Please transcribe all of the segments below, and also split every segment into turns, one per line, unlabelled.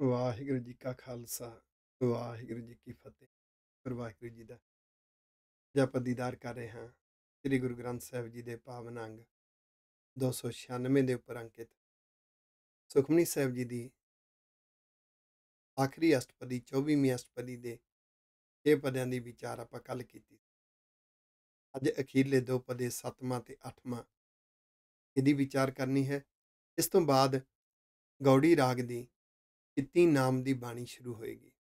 ਵਾਹਿਗੁਰੂ ਜੀ ਕਾ ਖਾਲਸਾ ਵਾਹਿਗੁਰੂ ਜੀ ਕੀ ਫਤਿਹ ਫਿਰ ਵਾਹਿਗੁਰੂ ਜੀ ਦਾ ਜਪ ਦੀਦਾਰ ਕਰ ਰਹੇ ਹਾਂ ਸ੍ਰੀ ਗੁਰੂ ਗ੍ਰੰਥ ਸਾਹਿਬ ਜੀ ਦੇ ਪਾਵਨ ਅੰਗ 296 ਦੇ ਉੱਪਰ ਅੰਕਿਤ ਸੁਖਮਨੀ ਸਾਹਿਬ ਜੀ ਦੀ ਆਖਰੀ ਅਸ਼ਟਪਦੀ 24ਵੀਂ ਅਸ਼ਟਪਦੀ ਦੇ ਇਹ ਪਦਿਆਂ ਦੀ ਵਿਚਾਰ ਆਪਾਂ ਕੱਲ ਕੀਤੀ ਅੱਜ ਅਖੀਰਲੇ ਦੋ ਪਦੇ 7ਵਾਂ ਤੇ 8ਵਾਂ ਇਹਦੀ ਵਿਚਾਰ ਕਰਨੀ ਹੈ ਇਸ ਤੋਂ ਬਾਅਦ ਗੌੜੀ ਰਾਗ ਦੀ ਤਿੱਤੀ ਨਾਮ ਦੀ ਬਾਣੀ ਸ਼ੁਰੂ ਹੋਏਗੀ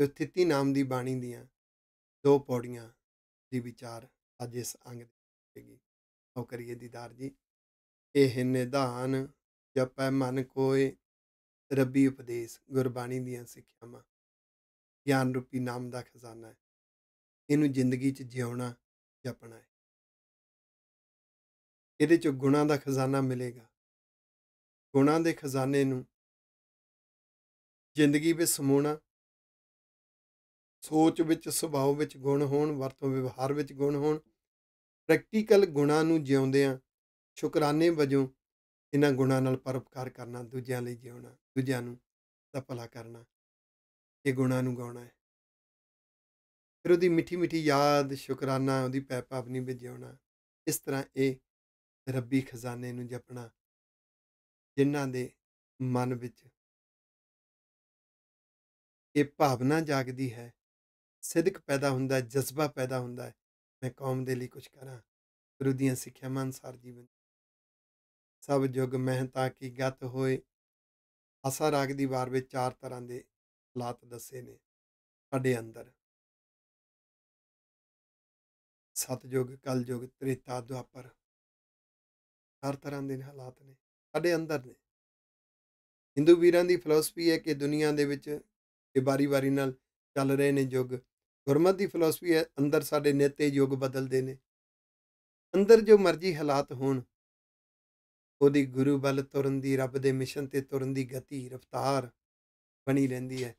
ਜੋ ਤਿੱਤੀ ਨਾਮ ਦੀ ਬਾਣੀ ਦੀਆਂ ਦੋ ਪੌੜੀਆਂ ਦੀ ਵਿਚਾਰ ਅੱਜ ਇਸ ਅੰਗ ਦੀ ਹੋਏਗੀ ਆਓ ਕਰੀਏ ਦੀਦਾਰ ਜੀ ਇਹ ਨਿਧਾਨ ਜਪੈ ਮਨ ਕੋਏ ਰੱਬੀ ਉਪਦੇਸ਼ ਗੁਰਬਾਣੀ ਦੀਆਂ ਸਿੱਖਿਆਵਾਂ ਗਿਆਨ ਰੂਪੀ ਨਾਮ ਦਾ ਖਜ਼ਾਨਾ ਹੈ ਇਹਨੂੰ ਜ਼ਿੰਦਗੀ 'ਚ ਜਿਉਣਾ ਜਪਣਾ ਹੈ ਇਹਦੇ 'ਚ ਗੁਣਾਂ ਦਾ ਖਜ਼ਾਨਾ ਮਿਲੇਗਾ ਗੁਣਾਂ ਦੇ ਖਜ਼ਾਨੇ ਨੂੰ ਜ਼ਿੰਦਗੀ ਵਿੱਚ ਸਮੋਣਾ ਸੋਚ ਵਿੱਚ ਸੁਭਾਅ ਵਿੱਚ ਗੁਣ ਹੋਣ ਵਰਤੋਂ ਵਿਵਹਾਰ ਵਿੱਚ ਗੁਣ ਹੋਣ ਪ੍ਰੈਕਟੀਕਲ ਗੁਣਾਂ ਨੂੰ ਜਿਉਂਦਿਆਂ ਸ਼ੁਕਰਾਨੇ ਵਜੋਂ ਇਹਨਾਂ ਗੁਣਾਂ ਨਾਲ ਪਰਉਪਕਾਰ ਕਰਨਾ ਦੂਜਿਆਂ ਲਈ ਜਿਉਣਾ ਦੂਜਿਆਂ ਨੂੰ ਦਾ ਭਲਾ ਕਰਨਾ ਇਹ ਗੁਣਾਂ ਨੂੰ ਗਾਉਣਾ ਹੈ ਫਿਰ ਉਹਦੀ ਮਿੱਠੀ ਮਿੱਠੀ ਯਾਦ ਸ਼ੁਕਰਾਨਾ ਉਹਦੀ ਪੈਪ ਆਪਣੀ ਵਿੱਚ ਇਸ ਤਰ੍ਹਾਂ ਇਹ ਰੱਬੀ ਖਜ਼ਾਨੇ ਨੂੰ ਜਪਣਾ ਜਿਨ੍ਹਾਂ ਦੇ ਮਨ ਵਿੱਚ ਇਹ ਭਾਵਨਾ ਜਾਗਦੀ ਹੈ ਸਿੱਧਕ ਪੈਦਾ ਹੁੰਦਾ ਹੈ ਜਜ਼ਬਾ ਪੈਦਾ ਹੁੰਦਾ ਹੈ ਮੈਂ ਕੌਮ ਦੇ ਲਈ ਕੁਝ ਕਰਾਂ ਗੁਰੂ ਦੀਆਂ ਸਿੱਖਿਆਵਾਂ ਅਨਸਾਰ ਜੀਵਨ ਸਭ ਜੁਗ ਮਹਿ ਤਾਂ ਕੀ ਗਤ ਹੋਏ ਅਸਾ ਰਾਗ ਦੀ ਵਾਰ ਵਿੱਚ ਚਾਰ ਤਰ੍ਹਾਂ ਦੇ ਹਾਲਾਤ ਦੱਸੇ ਨੇ ਸਾਡੇ ਅੰਦਰ ਸਤਜੁਗ ਕਲਯੁਗ ਤ੍ਰੇਤਾ ਦੁਆਪਰ ਹਰ ਤਰ੍ਹਾਂ ਦੇ ਹਾਲਾਤ ਨੇ ਸਾਡੇ ਅੰਦਰ ਨੇ ਹਿੰਦੂ ਵੀਰਾਂ ਦੀ ਫਲਸਫੀ ਹੈ ਕਿ ਦੁਨੀਆ ਦੇ ਵਿੱਚ ਇਹ ਬਾਰੀ-ਬਾਰੀ ਨਾਲ ਚੱਲ ਰਹੇ ਨੇ ਯੁੱਗ ਗੁਰਮਤ ਦੀ ਫਲਸਫੀ ਹੈ ਅੰਦਰ ਸਾਡੇ ਨੇਤੇ ਯੁੱਗ ਬਦਲਦੇ ਨੇ ਅੰਦਰ ਜੋ ਮਰਜ਼ੀ ਹਾਲਾਤ ਹੋਣ ਉਹਦੀ ਗੁਰੂ ਬਲ ਤੁਰਨ ਦੀ ਰੱਬ ਦੇ ਮਿਸ਼ਨ ਤੇ ਤੁਰਨ ਦੀ ਗਤੀ ਰਫਤਾਰ ਬਣੀ ਰਹਿੰਦੀ ਹੈ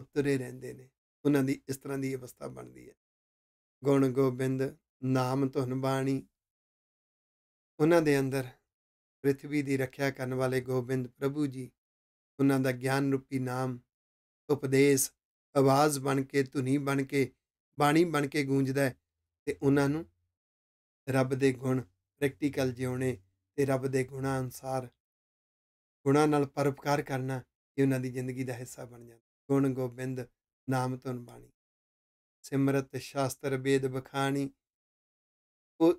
ਉਤਰੇ ਰਹਿੰਦੇ ਨੇ ਉਹਨਾਂ ਦੀ ਇਸ ਤਰ੍ਹਾਂ ਦੀ ਅਵਸਥਾ ਬਣਦੀ ਹੈ ਗੁਣ ਗੋਬਿੰਦ ਨਾਮ ਧੁਨ ਬਾਣੀ ਉਹਨਾਂ ਦੇ ਅੰਦਰ ਪ੍ਰithvi ਦੀ ਰੱਖਿਆ ਕਰਨ ਵਾਲੇ ਗੋਬਿੰਦ ਪ੍ਰਭੂ ਜੀ ਉਹਨਾਂ ਦਾ ਗਿਆਨ ਰੂਪੀ ਨਾਮ ਉਪਦੇਸ਼ ਆਵਾਜ਼ ਬਣ ਕੇ ਧੁਨੀ ਬਣ ਕੇ ਬਾਣੀ ਬਣ ਕੇ ਗੂੰਜਦਾ ਹੈ ਤੇ ਉਹਨਾਂ ਨੂੰ ਰੱਬ ਦੇ ਗੁਣ ਪ੍ਰੈਕਟੀਕਲ ਜਿਉਣੇ ਤੇ ਰੱਬ ਦੇ ਗੁਣਾ ਅਨਸਾਰ ਗੁਣਾ ਨਾਲ ਪਰਉਪਕਾਰ ਕਰਨਾ ਇਹ ਉਹਨਾਂ ਦੀ ਜ਼ਿੰਦਗੀ ਦਾ ਹਿੱਸਾ ਬਣ ਜਾਂਦਾ ਗੁਣ ਗੋਬਿੰਦ ਨਾਮ ਤੁਨ ਬਾਣੀ ਸਿਮਰਤ ਸ਼ਾਸਤਰ ਵੇਦ ਬਖਾਣੀ ਉਹ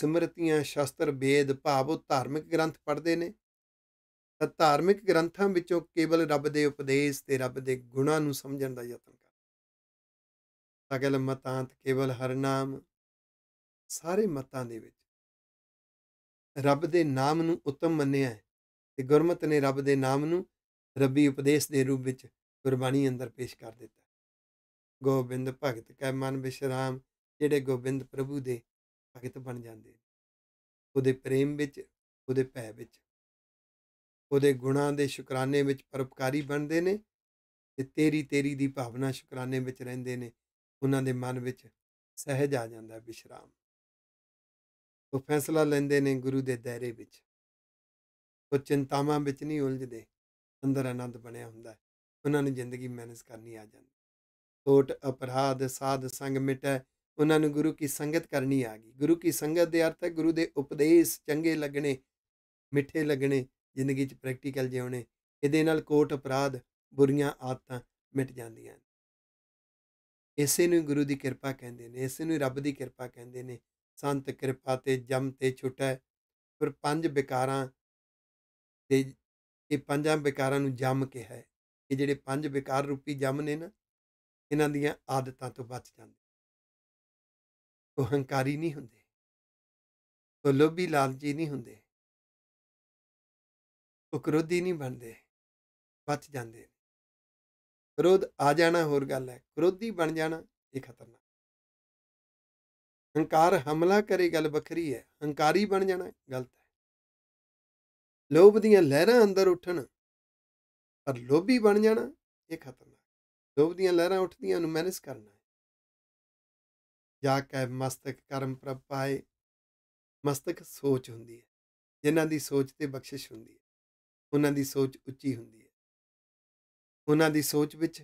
ਸਿਮਰਤੀਆਂ ਸ਼ਾਸਤਰ ਵੇਦ ਭਾਵ ਉਹ ਧਾਰਮਿਕ ਗ੍ਰੰਥ ਪੜ੍ਹਦੇ ਨੇ ਤਾਂ ਧਾਰਮਿਕ ਗ੍ਰੰਥਾਂ ਵਿੱਚੋਂ ਕੇਵਲ ਰੱਬ ਦੇ ਉਪਦੇਸ਼ ਤੇ ਰੱਬ ਦੇ ਗੁਣਾਂ ਨੂੰ ਸਮਝਣ ਦਾ ਯਤਨ ਕਰ ਸਗਲ ਮਤਾਂਤ ਕੇਵਲ ਹਰਨਾਮ ਸਾਰੇ ਮਤਾਂ ਦੇ ਵਿੱਚ ਰੱਬ ਦੇ ਨਾਮ ਨੂੰ ਉੱਤਮ ਮੰਨਿਆ ਹੈ ਤੇ ਗੁਰਮਤ ਨੇ ਰੱਬ ਦੇ ਨਾਮ ਨੂੰ ਰੱਬੀ ਉਪਦੇਸ਼ ਦੇ ਰੂਪ ਵਿੱਚ ਗੁਰਬਾਣੀ ਅੰਦਰ ਪੇਸ਼ ਕਰ ਦਿੱਤਾ ਗੋਬਿੰਦ ਭਗਤ ਕੈ ਮਨ ਵਿਸ਼ਰਾਮ ਜਿਹੜੇ ਗੋਬਿੰਦ ਪ੍ਰਭੂ ਦੇ ਭਗਤ ਬਣ ਜਾਂਦੇ ਉਹਦੇ ਪ੍ਰੇਮ ਵਿੱਚ ਉਹਦੇ ਭੈ ਵਿੱਚ ਉਹਦੇ ਗੁਣਾਂ ਦੇ ਸ਼ੁਕਰਾਨੇ ਵਿੱਚ ਪਰਪਕਾਰੀ ਬਣਦੇ ਨੇ ਤੇ ਤੇਰੀ ਤੇਰੀ ਦੀ ਭਾਵਨਾ ਸ਼ੁਕਰਾਨੇ ਵਿੱਚ ਰਹਿੰਦੇ ਨੇ ਉਹਨਾਂ ਦੇ ਮਨ ਵਿੱਚ ਸਹਿਜ ਆ ਜਾਂਦਾ ਵਿਸ਼ਰਾਮ ਉਹ ਫੈਸਲਾ ਲੈਂਦੇ ਨੇ ਗੁਰੂ ਦੇ ਦਾਇਰੇ ਵਿੱਚ ਉਹ ਚਿੰਤਾਵਾਂ ਵਿੱਚ ਨਹੀਂ ਉਲਝਦੇ ਅੰਦਰ ਆਨੰਦ ਬਣਿਆ ਹੁੰਦਾ ਹੈ ਉਹਨਾਂ ਨੂੰ ਜ਼ਿੰਦਗੀ ਮੈਨੇਜ ਕਰਨੀ ਆ ਜਾਂਦੀ ਟੋਟ ਅਪਰਾਧ ਸਾਧ ਸੰਗ ਮਿਟੈ ਉਹਨਾਂ ਨੂੰ ਗੁਰੂ ਕੀ ਸੰਗਤ ਕਰਨੀ ਆ ਗਈ ਗੁਰੂ ਕੀ ਸੰਗਤ ਦੇ ਅਰਥ ਹੈ ਗੁਰੂ ਦੇ ਉਪਦੇਸ਼ ਚੰਗੇ ਲੱਗਣੇ ਮਿੱਠੇ ਲੱਗਣੇ ਜ਼ਿੰਦਗੀ 'ਚ ਪ੍ਰੈਕਟੀਕਲ ਜਿਉਣੇ ਇਹਦੇ ਨਾਲ ਕੋਟ ਅਪਰਾਧ ਬੁਰੀਆਂ ਆਦਤਾਂ ਮਿਟ ਜਾਂਦੀਆਂ ਇਸੇ ਨੂੰ ਗੁਰੂ ਦੀ ਕਿਰਪਾ ਕਹਿੰਦੇ ਨੇ ਇਸੇ ਨੂੰ ਰੱਬ ਦੀ ਕਿਰਪਾ ਕਹਿੰਦੇ ਨੇ ਸੰਤ ਕਿਰਪਾ ਤੇ ਜਮ ਤੇ ਛੁਟੈ ਪਰ ਪੰਜ ਵਿਕਾਰਾਂ ਤੇ ਇਹ ਪੰਜਾਂ ਵਿਕਾਰਾਂ ਨੂੰ ਜਮ ਕੇ ਹੈ ਇਹ ਜਿਹੜੇ ਪੰਜ ਵਿਕਾਰ ਰੂਪੀ ਜਮ ਨੇ ਨਾ ਇਹਨਾਂ ਦੀਆਂ ਆਦਤਾਂ ਤੋਂ ਬਚ ਜਾਂਦੇ ਉਹ ਹੰਕਾਰੀ ਨਹੀਂ ਹੁੰਦੇ ਉਹ ਲੋਭੀ ਲਾਲਚੀ ਨਹੀਂ ਹੁੰਦੇ ਉਹ ਕ੍ਰੋਧੀ ਨਹੀਂ ਬਣਦੇ ਬਚ ਜਾਂਦੇ ਕ੍ਰੋਧ ਆ ਜਾਣਾ ਹੋਰ ਗੱਲ ਹੈ ਕ੍ਰੋਧੀ ਬਣ ਜਾਣਾ ਇਹ ਖਤਰਨਾਕ ਹੰਕਾਰ ਹਮਲਾ ਕਰੇ ਗੱਲ ਵੱਖਰੀ ਹੈ ਹੰਕਾਰੀ ਬਣ ਜਾਣਾ ਗਲਤ ਹੈ ਲੋਭ ਦੀਆਂ ਲਹਿਰਾਂ ਅੰਦਰ ਉੱਠਣ ਪਰ ਲੋਭੀ ਬਣ ਜਾਣਾ ਇਹ ਖਤਰਨਾਕ ਲੋਭ ਦੀਆਂ ਲਹਿਰਾਂ ਉੱਠਦੀਆਂ ਨੂੰ ਮੈਨੇਜ ਕਰਨਾ ਜਾ ਕੇ ਮਸਤਕ ਕਰਮ ਪ੍ਰਪਾਏ ਮਸਤਕ ਸੋਚ ਹੁੰਦੀ ਹੈ ਜਿਨ੍ਹਾਂ ਦੀ ਸੋਚ ਤੇ ਬਖਸ਼ਿਸ਼ ਹੁੰਦੀ ਹੈ ਉਹਨਾਂ ਦੀ ਸੋਚ ਉੱਚੀ ਹੁੰਦੀ ਹੈ ਉਹਨਾਂ ਦੀ ਸੋਚ ਵਿੱਚ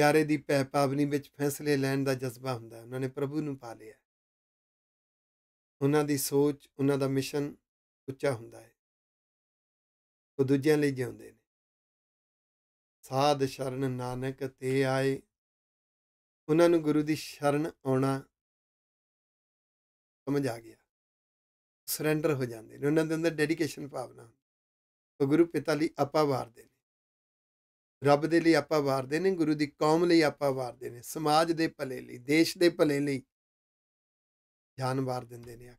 ਪਿਆਰੇ ਦੀ ਪੈ ਪਾਵਨੀ ਵਿੱਚ ਫੈਸਲੇ ਲੈਣ ਦਾ ਜਜ਼ਬਾ ਹੁੰਦਾ ਹੈ ਉਹਨਾਂ ਨੇ ਪ੍ਰਭੂ ਨੂੰ ਪਾ ਲਿਆ ਉਹਨਾਂ ਦੀ ਸੋਚ ਉਹਨਾਂ ਦਾ ਮਿਸ਼ਨ ਉੱਚਾ ਹੁੰਦਾ ਹੈ ਉਹ ਦੂਜਿਆਂ ਲਈ ਜਿਉਂਦੇ ਨੇ ਸਾਧ ਸ਼ਰਨ ਨਾਨਕ ਤੇ ਆਏ ਉਹਨਾਂ ਨੂੰ ਗੁਰੂ ਦੀ ਸ਼ਰਨ ਆਉਣਾ ਸਮਝ ਆ ਗਿਆ ਸਰੈਂਡਰ ਹੋ ਜਾਂਦੇ ਨੇ ਉਹਨਾਂ ਦੇ ਅੰਦਰ ਡੈਡੀਕੇਸ਼ਨ ਭਾਵਨਾ ਉਹ ਗੁਰੂ ਪਿਤਾ ਲਈ ਆਪਾ ਵਾਰਦੇ ਰੱਬ ਦੇ ਲਈ ਆਪਾਂ ਵਾਰਦੇ ਨੇ ਗੁਰੂ ਦੀ ਕੌਮ ਲਈ ਆਪਾਂ ਵਾਰਦੇ ਨੇ ਸਮਾਜ ਦੇ ਭਲੇ ਲਈ ਦੇਸ਼ ਦੇ ਭਲੇ ਲਈ ਜਾਨ ਵਾਰ ਦਿੰਦੇ ਨੇ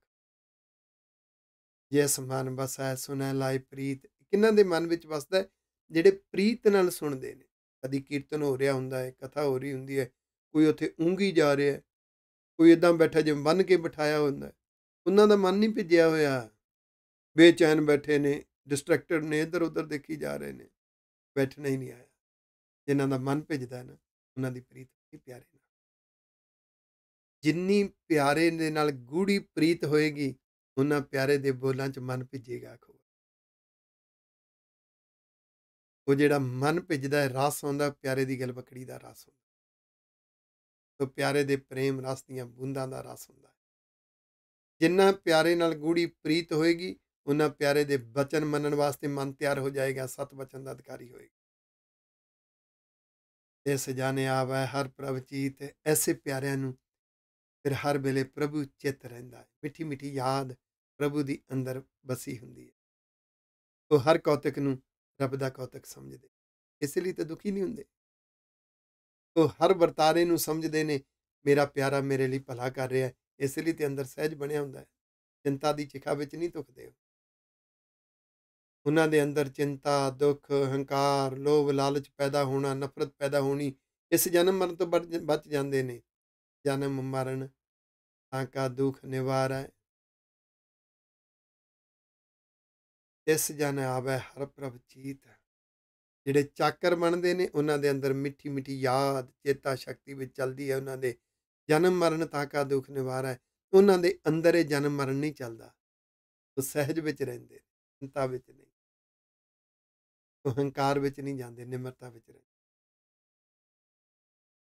ਜੇ ਮਨ ਵਸੈ ਸੁਣੈ ਲਾਈ ਪ੍ਰੀਤ ਕਿੰਨਾਂ ਦੇ ਮਨ ਵਿੱਚ ਵਸਦਾ ਜਿਹੜੇ ਪ੍ਰੀਤ ਨਾਲ ਸੁਣਦੇ ਨੇ ਕਦੀ ਕੀਰਤਨ ਹੋ ਰਿਹਾ ਹੁੰਦਾ ਹੈ ਕਥਾ ਹੋ ਰਹੀ ਹੁੰਦੀ ਹੈ ਕੋਈ ਉੱਥੇ ਉਂਗੀ ਜਾ ਰਿਹਾ ਹੈ ਕੋਈ ਇਦਾਂ ਬੈਠਾ ਜਿਵੇਂ ਬੰਨ ਕੇ ਬਿਠਾਇਆ ਹੁੰਦਾ ਉਹਨਾਂ ਦਾ ਮਨ ਨਹੀਂ ਭਿੱਜਿਆ ਹੋਇਆ ਬੇਚੈਨ ਬੈਠੇ ਨੇ ਡਿਸਟਰੈਕਟਡ ਨੇ ਇੱਧਰ ਉੱਧਰ ਦੇਖੀ ਜਾ ਰਹੇ ਨੇ ਬੈਠਣਾ ਹੀ ਨਹੀਂ ਆਇਆ ਜਿਨ੍ਹਾਂ ਦਾ ਮਨ ਭਜਦਾ ਹੈ ਨਾ ਉਹਨਾਂ ਦੀ ਪ੍ਰੀਤ ਹੀ ਪਿਆਰੇ ਨਾਲ ਜਿੰਨੀ ਪਿਆਰੇ ਦੇ ਨਾਲ ਗੂੜੀ ਪ੍ਰੀਤ ਹੋਏਗੀ ਉਹਨਾਂ ਪਿਆਰੇ ਦੇ ਬੋਲਾਂ 'ਚ ਮਨ ਭਜੇਗਾ ਖੋ ਉਹ ਜਿਹੜਾ ਮਨ ਭਜਦਾ ਹੈ ਰਸ ਹੁੰਦਾ ਪਿਆਰੇ ਦੀ ਗੱਲ ਬਕੜੀ ਦਾ ਰਸ ਹੁੰਦਾ ਤੋ ਪਿਆਰੇ ਦੇ ਪ੍ਰੇਮ ਰਸ ਦੀਆਂ ਬੂੰਦਾਂ ਦਾ ਰਸ ਹੁੰਦਾ ਜਿੰਨਾ ਪਿਆਰੇ ਨਾਲ ਗੂੜੀ ਪ੍ਰੀਤ ਹੋਏਗੀ ਉਹਨਾਂ ਪਿਆਰੇ ਦੇ ਬਚਨ ਮੰਨਣ ਵਾਸਤੇ ਮਨ ਤਿਆਰ ਹੋ ਜਾਏਗਾ ਸਤ ਬਚਨ ਦਾ ਅਧਿਕਾਰੀ ਹੋਏਗਾ ਤੇ ਸਜਾਨੇ ਆਵੇ ਹਰ ਪ੍ਰਭ ਤੇ ਐਸੇ ਪਿਆਰਿਆਂ ਨੂੰ ਫਿਰ ਹਰ ਵੇਲੇ ਪ੍ਰਭੂ ਚਿਤ ਰਹਿੰਦਾ ਹੈ ਮਿੱਠੀ ਮਿੱਠੀ ਯਾਦ ਪ੍ਰਭੂ ਦੀ ਅੰਦਰ ਬਸੀ ਹੁੰਦੀ ਹੈ ਉਹ ਹਰ ਕੌਤਕ ਨੂੰ ਰੱਬ ਦਾ ਕੌਤਕ ਸਮਝਦੇ ਇਸ ਲਈ ਤਾਂ ਦੁਖੀ ਨਹੀਂ ਹੁੰਦੇ ਉਹ ਹਰ ਵਰਤਾਰੇ ਨੂੰ ਸਮਝਦੇ ਨੇ ਮੇਰਾ ਪਿਆਰਾ ਮੇਰੇ ਲਈ ਭਲਾ ਕਰ ਰਿਹਾ ਹੈ ਇਸ ਲਈ ਤੇ ਅੰਦਰ ਸਹਿਜ ਬਣਿਆ ਹੁੰਦਾ ਹੈ ਚਿੰਤਾ ਦੀ ਚਿਖਾ ਵਿੱਚ ਨਹੀਂ ਧੁਖਦੇ ਹੋ ਉਹਨਾਂ ਦੇ ਅੰਦਰ ਚਿੰਤਾ ਦੁੱਖ ਹੰਕਾਰ ਲੋਭ ਲਾਲਚ ਪੈਦਾ ਹੋਣਾ ਨਫ਼ਰਤ ਪੈਦਾ ਹੋਣੀ ਇਸ ਜਨਮ ਮਰਨ ਤੋਂ ਬਚ ਜਾਂਦੇ ਨੇ ਜਨਮ ਮਰਨ ਤਾਂ ਕਾ ਦੁੱਖ ਨਿਵਾਰੈ ਇਸ ਜਨ ਆਵੇ ਹਰ ਪ੍ਰਭ ਚੀਤ ਜਿਹੜੇ ਚਾਕਰ ਬਣਦੇ ਨੇ ਉਹਨਾਂ ਦੇ ਅੰਦਰ ਮਿੱਠੀ ਮਿੱਠੀ ਯਾਦ ਚੇਤਾ ਸ਼ਕਤੀ ਵਿੱਚ ਚੱਲਦੀ ਹੈ ਉਹਨਾਂ ਦੇ ਜਨਮ ਮਰਨ ਤਾਂ ਕਾ ਦੁੱਖ ਨਿਵਾਰੈ ਉਹਨਾਂ ਦੇ ਅੰਦਰ ਇਹ ਜਨਮ ਮਰਨ ਨਹੀਂ ਚੱਲਦਾ ਉਹ ਸਹਿਜ ਵਿੱਚ ਰਹਿੰਦੇ ਚਿੰਤਾ ਵਿੱਚ ਅਹੰਕਾਰ ਵਿੱਚ ਨਹੀਂ ਜਾਂਦੇ ਨਿਮਰਤਾ ਵਿੱਚ ਰਹਿੰਦੇ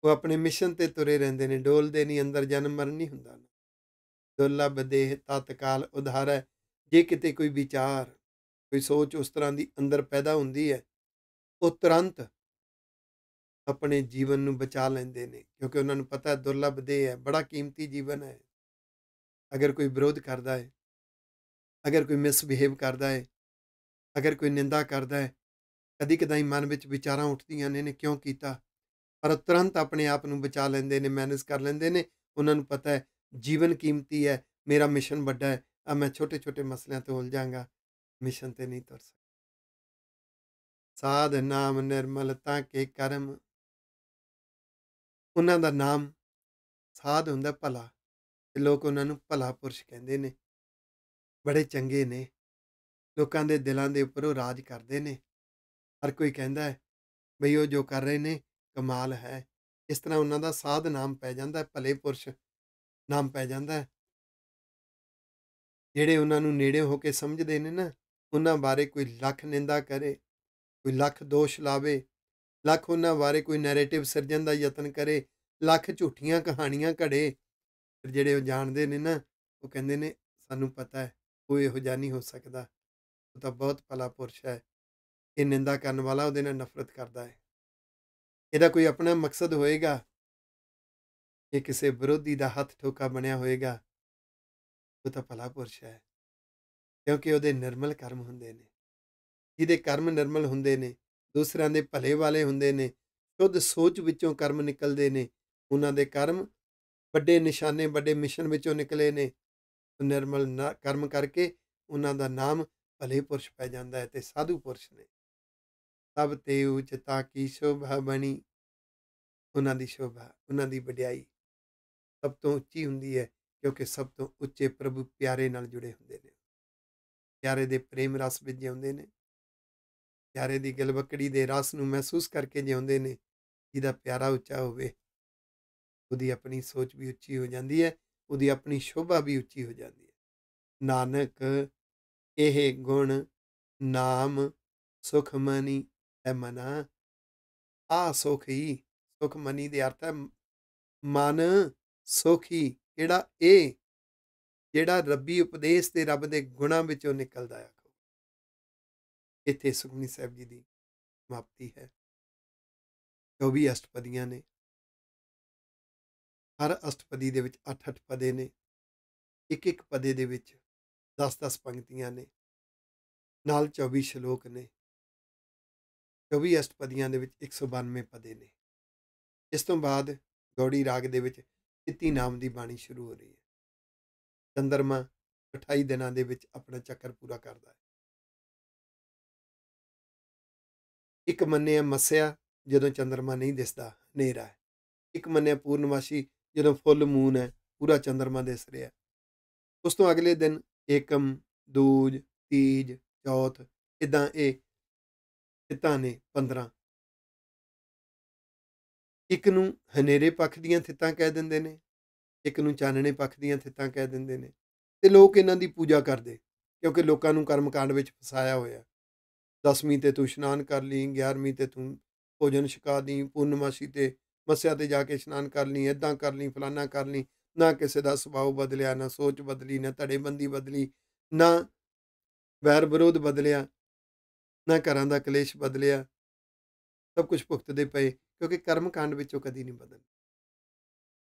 ਉਹ ਆਪਣੇ ਮਿਸ਼ਨ ਤੇ ਤੁਰੇ ਰਹਿੰਦੇ ਨੇ ਡੋਲਦੇ ਨਹੀਂ ਅੰਦਰ ਜਨਮ ਮਰਨ ਨਹੀਂ ਹੁੰਦਾ ਦੁਰਲਭ ਦੇਹ ਤਤਕਾਲ ਉਧਾਰ ਹੈ ਜੇ ਕਿਤੇ ਕੋਈ ਵਿਚਾਰ ਕੋਈ ਸੋਚ ਉਸ ਤਰ੍ਹਾਂ ਦੀ ਅੰਦਰ ਪੈਦਾ ਹੁੰਦੀ ਹੈ ਉਹ ਤੁਰੰਤ ਆਪਣੇ ਜੀਵਨ ਨੂੰ ਬਚਾ ਲੈਂਦੇ ਨੇ ਕਿਉਂਕਿ ਉਹਨਾਂ ਨੂੰ ਪਤਾ ਹੈ ਦੁਰਲਭ ਦੇਹ ਹੈ ਬੜਾ ਕੀਮਤੀ ਜੀਵਨ ਹੈ ਅਗਰ ਕੋਈ ਵਿਰੋਧ ਕਰਦਾ ਹੈ ਅਗਰ ਕੋਈ ਮਿਸਬਿਹੇਵ ਕਰਦਾ ਹੈ ਅਗਰ ਕੋਈ ਨਿੰਦਾ ਕਰਦਾ ਹੈ ਕਦੀ ਕਦਾਈ ਮਨ ਵਿੱਚ ਵਿਚਾਰਾਂ ਉੱਠਦੀਆਂ ਨੇ ਨੇ ਕਿਉਂ ਕੀਤਾ ਪਰ ਤੁਰੰਤ ਆਪਣੇ ਆਪ ਨੂੰ ਬਚਾ ਲੈਂਦੇ ਨੇ ਮੈਨੇਜ ਕਰ ਲੈਂਦੇ ਨੇ ਉਹਨਾਂ ਨੂੰ ਪਤਾ ਹੈ ਜੀਵਨ ਕੀਮਤੀ ਹੈ ਮੇਰਾ ਮਿਸ਼ਨ ਵੱਡਾ ਹੈ ਆ ਮੈਂ ਛੋਟੇ-ਛੋਟੇ ਮਸਲਿਆਂ ਤੇ ਉਲਝਾਂਗਾ ਮਿਸ਼ਨ ਤੇ ਨਹੀਂ ਤੁਰ ਸਕਦਾ ਸਾਧ ਨਾਮ ਨਿਰਮਲਤਾ ਕੇ ਕਰਮ ਉਹਨਾਂ ਦਾ ਨਾਮ ਸਾਧ ਹੁੰਦਾ ਭਲਾ ਤੇ ਲੋਕ ਉਹਨਾਂ ਨੂੰ ਭਲਾ ਪੁਰਸ਼ ਕਹਿੰਦੇ ਨੇ ਬੜੇ ਚੰਗੇ ਨੇ ਲੋਕਾਂ ਦੇ ਦਿਲਾਂ ਦੇ ਉੱਪਰ ਉਹ ਰਾਜ ਕਰਦੇ ਨੇ ਹਰ ਕੋਈ ਕਹਿੰਦਾ ਹੈ ਬਈ ਉਹ ਜੋ ਕਰ ਰਹੇ ਨੇ ਕਮਾਲ ਹੈ ਇਸ ਤਰ੍ਹਾਂ ਉਹਨਾਂ ਦਾ ਸਾਧ ਨਾਮ ਪੈ ਜਾਂਦਾ ਹੈ ਭਲੇ ਪੁਰਸ਼ ਨਾਮ ਪੈ ਜਾਂਦਾ ਹੈ ਜਿਹੜੇ ਉਹਨਾਂ ਨੂੰ ਨੇੜੇ ਹੋ ਕੇ ਸਮਝਦੇ ਨੇ ਨਾ ਉਹਨਾਂ ਬਾਰੇ ਕੋਈ ਲੱਖ ਨਿੰਦਾ ਕਰੇ ਕੋਈ ਲੱਖ ਦੋਸ਼ ਲਾਵੇ ਲੱਖ ਉਹਨਾਂ ਬਾਰੇ ਕੋਈ ਨੈਰੇਟਿਵ ਸਿਰਜਣ ਦਾ ਯਤਨ ਕਰੇ ਲੱਖ ਝੂਠੀਆਂ ਕਹਾਣੀਆਂ ਘੜੇ ਪਰ ਜਿਹੜੇ ਉਹ ਜਾਣਦੇ ਨੇ ਨਾ ਉਹ ਕਹਿੰਦੇ ਨੇ ਸਾਨੂੰ ਪਤਾ ਹੈ ਉਹ ਇਹੋ ਜਾਨੀ ਹੋ ਸਕਦਾ ਉਹ ਤਾਂ ਬਹੁਤ ਭਲਾ ਪੁਰਸ਼ ਹੈ ਇਹ ਨਿੰਦਾ ਕਰਨ ਵਾਲਾ ਉਹਦੇ ਨਾਲ ਨਫ਼ਰਤ ਕਰਦਾ ਹੈ ਇਹਦਾ ਕੋਈ ਆਪਣਾ ਮਕਸਦ ਹੋਏਗਾ ਇਹ ਕਿਸੇ ਵਿਰੋਧੀ ਦਾ ਹੱਥ ਠੋਕਾ ਬਣਿਆ ਹੋਏਗਾ ਉਹ ਤਾਂ ਭਲਾ ਪੁਰਸ਼ ਹੈ ਕਿਉਂਕਿ ਉਹਦੇ ਨਿਰਮਲ ਕਰਮ ਹੁੰਦੇ ਨੇ ਜਿਹਦੇ ਕਰਮ ਨਿਰਮਲ ਹੁੰਦੇ ਨੇ ਦੂਸਰਿਆਂ ਦੇ ਭਲੇ ਵਾਲੇ ਹੁੰਦੇ ਨੇ ਸ਼ੁੱਧ ਸੋਚ ਵਿੱਚੋਂ ਕਰਮ ਨਿਕਲਦੇ ਨੇ ਉਹਨਾਂ ਦੇ ਕਰਮ ਵੱਡੇ ਨਿਸ਼ਾਨੇ ਵੱਡੇ ਮਿਸ਼ਨ ਵਿੱਚੋਂ ਨਿਕਲੇ ਨੇ ਨਿਰਮਲ ਕਰਮ ਕਰਕੇ ਉਹਨਾਂ ਦਾ ਨਾਮ ਭਲੇ ਪੁਰਸ਼ ਪੈ ਜਾਂਦਾ ਹੈ ਤੇ ਸਾਧੂ ਪੁਰਸ਼ ਨੇ ਸਭ ਤੇ ਉੱਚ ਤਾਂ ਕੀ ਸ਼ੋਭਾ ਬਣੀ ਉਹਨਾਂ ਦੀ ਸ਼ੋਭਾ ਉਹਨਾਂ ਦੀ ਵਡਿਆਈ ਸਭ ਤੋਂ ਉੱਚੀ ਹੁੰਦੀ ਹੈ ਕਿਉਂਕਿ ਸਭ ਤੋਂ ਉੱਚੇ ਪ੍ਰਭੂ ਪਿਆਰੇ ਨਾਲ ਜੁੜੇ ਹੁੰਦੇ ਨੇ ਪਿਆਰੇ ਦੇ ਪ੍ਰੇਮ ਰਸ ਵਿੱਚ ਜਿਉਂਦੇ ਨੇ ਪਿਆਰੇ ਦੀ ਗਲਬਕੜੀ ਦੇ ਰਸ ਨੂੰ ਮਹਿਸੂਸ ਕਰਕੇ ਜਿਉਂਦੇ ਨੇ ਜਿਹਦਾ ਪਿਆਰਾ ਉੱਚਾ ਹੋਵੇ ਉਹਦੀ ਆਪਣੀ ਸੋਚ ਵੀ ਉੱਚੀ ਹੋ ਜਾਂਦੀ ਹੈ ਉਹਦੀ ਆਪਣੀ ਸ਼ੋਭਾ ਵੀ ਉੱਚੀ ਹੋ ਜਾਂਦੀ ਹੈ ਨਾਨਕ ਇਹ ਗੁਣ ਨਾਮ ਸੁਖਮਨੀ ਹੈ ਮਨਾ ਆ ਸੁਖੀ ਸੁਖ ਮਨੀ ਦੇ ਅਰਥ ਹੈ ਮਨ ਸੁਖੀ ਜਿਹੜਾ ਇਹ ਜਿਹੜਾ ਰੱਬੀ ਉਪਦੇਸ਼ ਤੇ ਰੱਬ ਦੇ ਗੁਣਾਂ ਵਿੱਚੋਂ ਨਿਕਲਦਾ ਹੈ ਇੱਥੇ ਸੁਖਮਨੀ ਸਾਹਿਬ ਜੀ ਦੀ ਮਾਪਤੀ ਹੈ 24 ਅਸ਼ਟਪਦੀਆਂ ਨੇ ਹਰ ਅਸ਼ਟਪਦੀ ਦੇ ਵਿੱਚ 8-8 ਪਦੇ ਨੇ ਇੱਕ ਇੱਕ ਪਦੇ ਦੇ ਵਿੱਚ 10-10 ਪੰਕਤੀਆਂ ਨੇ ਨਾਲ 24 ਸ਼ਲੋਕ ਨੇ 24 ਅਸ਼ਟਪਦੀਆਂ ਦੇ ਵਿੱਚ 192 ਪਦੇ ਨੇ ਇਸ ਤੋਂ ਬਾਅਦ ਗੌੜੀ ਰਾਗ ਦੇ ਵਿੱਚ ਤਿੱਤੀ ਨਾਮ ਦੀ ਬਾਣੀ ਸ਼ੁਰੂ ਹੋ ਰਹੀ ਹੈ ਚੰਦਰਮਾ 28 ਦਿਨਾਂ ਦੇ ਵਿੱਚ ਆਪਣਾ ਚੱਕਰ ਪੂਰਾ ਕਰਦਾ ਹੈ ਇੱਕ ਮੰਨਿਆ ਮਸਿਆ ਜਦੋਂ ਚੰਦਰਮਾ ਨਹੀਂ ਦਿਸਦਾ ਹਨੇਰਾ ਹੈ ਇੱਕ ਮੰਨਿਆ ਪੂਰਨਮਾਸ਼ੀ ਜਦੋਂ ਫੁੱਲ ਮੂਨ ਹੈ ਪੂਰਾ ਚੰਦਰਮਾ ਦਿਸ ਰਿਹਾ ਉਸ ਤੋਂ ਅਗਲੇ ਦਿਨ ਏਕਮ ਦੂਜ ਤੀਜ ਚੌਥ ਇਦਾਂ ਇਹ ਥਿੱਤਾਂ ਨੇ 15 ਇੱਕ ਨੂੰ ਹਨੇਰੇ ਪੱਖ ਦੀਆਂ ਥਿੱਤਾਂ ਕਹਿ ਦਿੰਦੇ ਨੇ ਇੱਕ ਨੂੰ ਚਾਨਣੇ ਪੱਖ ਦੀਆਂ ਥਿੱਤਾਂ ਕਹਿ ਦਿੰਦੇ ਨੇ ਤੇ ਲੋਕ ਇਹਨਾਂ ਦੀ ਪੂਜਾ ਕਰਦੇ ਕਿਉਂਕਿ ਲੋਕਾਂ ਨੂੰ ਕਰਮਕਾਂਡ ਵਿੱਚ ਫਸਾਇਆ ਹੋਇਆ 10ਵੀਂ ਤੇ ਤੂੰ ਇਸ਼ਨਾਨ ਕਰ ਲਈ 11ਵੀਂ ਤੇ ਤੂੰ ਭੋਜਨ ਛਕਾ ਦੀ ਪੂਰਨਮਾਸ਼ੀ ਤੇ ਮਸਿਆ ਤੇ ਜਾ ਕੇ ਇਸ਼ਨਾਨ ਕਰ ਲਈ ਐਦਾਂ ਕਰ ਲਈ ਫਲਾਨਾ ਕਰ ਲਈ ਨਾ ਕਿਸੇ ਦਾ ਸੁਭਾਅ ਬਦਲਿਆ ਨਾ ਸੋਚ ਬਦਲੀ ਨਾ ਧੜੇਬੰਦੀ ਬਦਲੀ ਨਾ ਵੈਰ ਵਿਰੋਧ ਬਦਲਿਆ ਨਾ ਘਰਾਂ ਦਾ ਕਲੇਸ਼ ਬਦਲਿਆ ਸਭ ਕੁਝ ਭੁਗਤਦੇ ਪਏ ਕਿਉਂਕਿ ਕਰਮ ਕਾਂਡ ਵਿੱਚੋਂ ਕਦੀ ਨਹੀਂ ਬਦਲ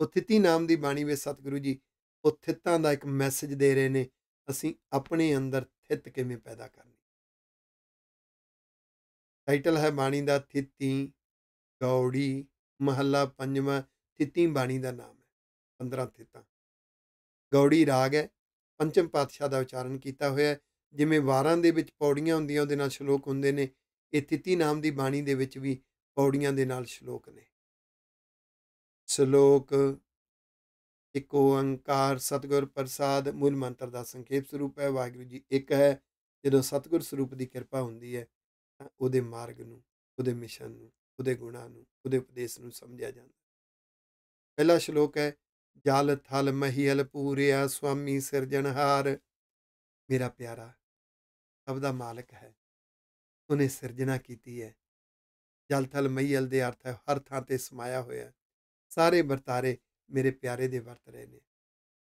ਉਹ ਨਾਮ ਦੀ ਬਾਣੀ ਵਿੱਚ ਸਤਿਗੁਰੂ ਜੀ ਉਹ ਦਾ ਇੱਕ ਮੈਸੇਜ ਦੇ ਰਹੇ ਨੇ ਅਸੀਂ ਆਪਣੇ ਅੰਦਰ ਥਿਤ ਕਿਵੇਂ ਪੈਦਾ ਕਰਨੀ ਟਾਈਟਲ ਹੈ ਬਾਣੀ ਦਾ ਥਿਤੀ ਗੌੜੀ ਮਹੱਲਾ ਪੰਜਵਾਂ ਥਿਤੀ ਬਾਣੀ ਦਾ ਨਾਮ ਹੈ 15 ਥਿਤਾਂ ਗੌੜੀ ਰਾਗ ਹੈ ਪੰਚਮ ਪਾਤਸ਼ਾਹ ਦਾ ਉਚਾਰਨ ਕੀਤਾ ਹੋਇਆ ਹੈ ਜਿਵੇਂ ਵਾਰਾਂ ਦੇ ਵਿੱਚ ਪੌੜੀਆਂ ਹੁੰਦੀਆਂ ਉਹਦੇ ਨਾਲ ਸ਼ਲੋਕ ਹੁੰਦੇ ਨੇ ਇਹ ਤਿਤੀ ਨਾਮ ਦੀ ਬਾਣੀ ਦੇ ਵਿੱਚ ਵੀ ਪੌੜੀਆਂ ਦੇ ਨਾਲ ਸ਼ਲੋਕ ਨੇ ਸ਼ਲੋਕ ਇੱਕ ਓੰਕਾਰ ਸਤਗੁਰ ਪ੍ਰਸਾਦ ਮੂਲ ਮੰਤਰ ਦਾ ਸੰਖੇਪ ਸਰੂਪ ਹੈ ਵਾਹਿਗੁਰੂ ਜੀ ਇੱਕ ਹੈ ਜਦੋਂ ਸਤਗੁਰ ਸਰੂਪ ਦੀ ਕਿਰਪਾ ਹੁੰਦੀ ਹੈ ਤਾਂ ਉਹਦੇ ਮਾਰਗ ਨੂੰ ਉਹਦੇ ਮਿਸ਼ਨ ਨੂੰ ਉਹਦੇ ਗੁਣਾਂ ਨੂੰ ਉਹਦੇ ਉਪਦੇਸ਼ ਨੂੰ ਸਮਝਿਆ ਜਾਂਦਾ ਪਹਿਲਾ ਸ਼ਲੋਕ ਹੈ ਜਲ ਥਲ ਮਹੀਲ ਪੂਰਿਆ ਸੁਆਮੀ ਸਿਰਜਣਹਾਰ ਮੇਰਾ ਪਿਆਰਾ ਸਭ ਦਾ ਮਾਲਕ ਹੈ ਉਹਨੇ ਸਿਰਜਣਾ ਕੀਤੀ ਹੈ ਜਲ ਥਲ ਮਈਲ ਦੇ ਅਰਥ ਹੈ ਹਰ ਥਾਂ ਤੇ ਸਮਾਇਆ ਹੋਇਆ ਸਾਰੇ ਵਰਤਾਰੇ ਮੇਰੇ ਪਿਆਰੇ ਦੇ ਵਰਤ ਰਹੇ ਨੇ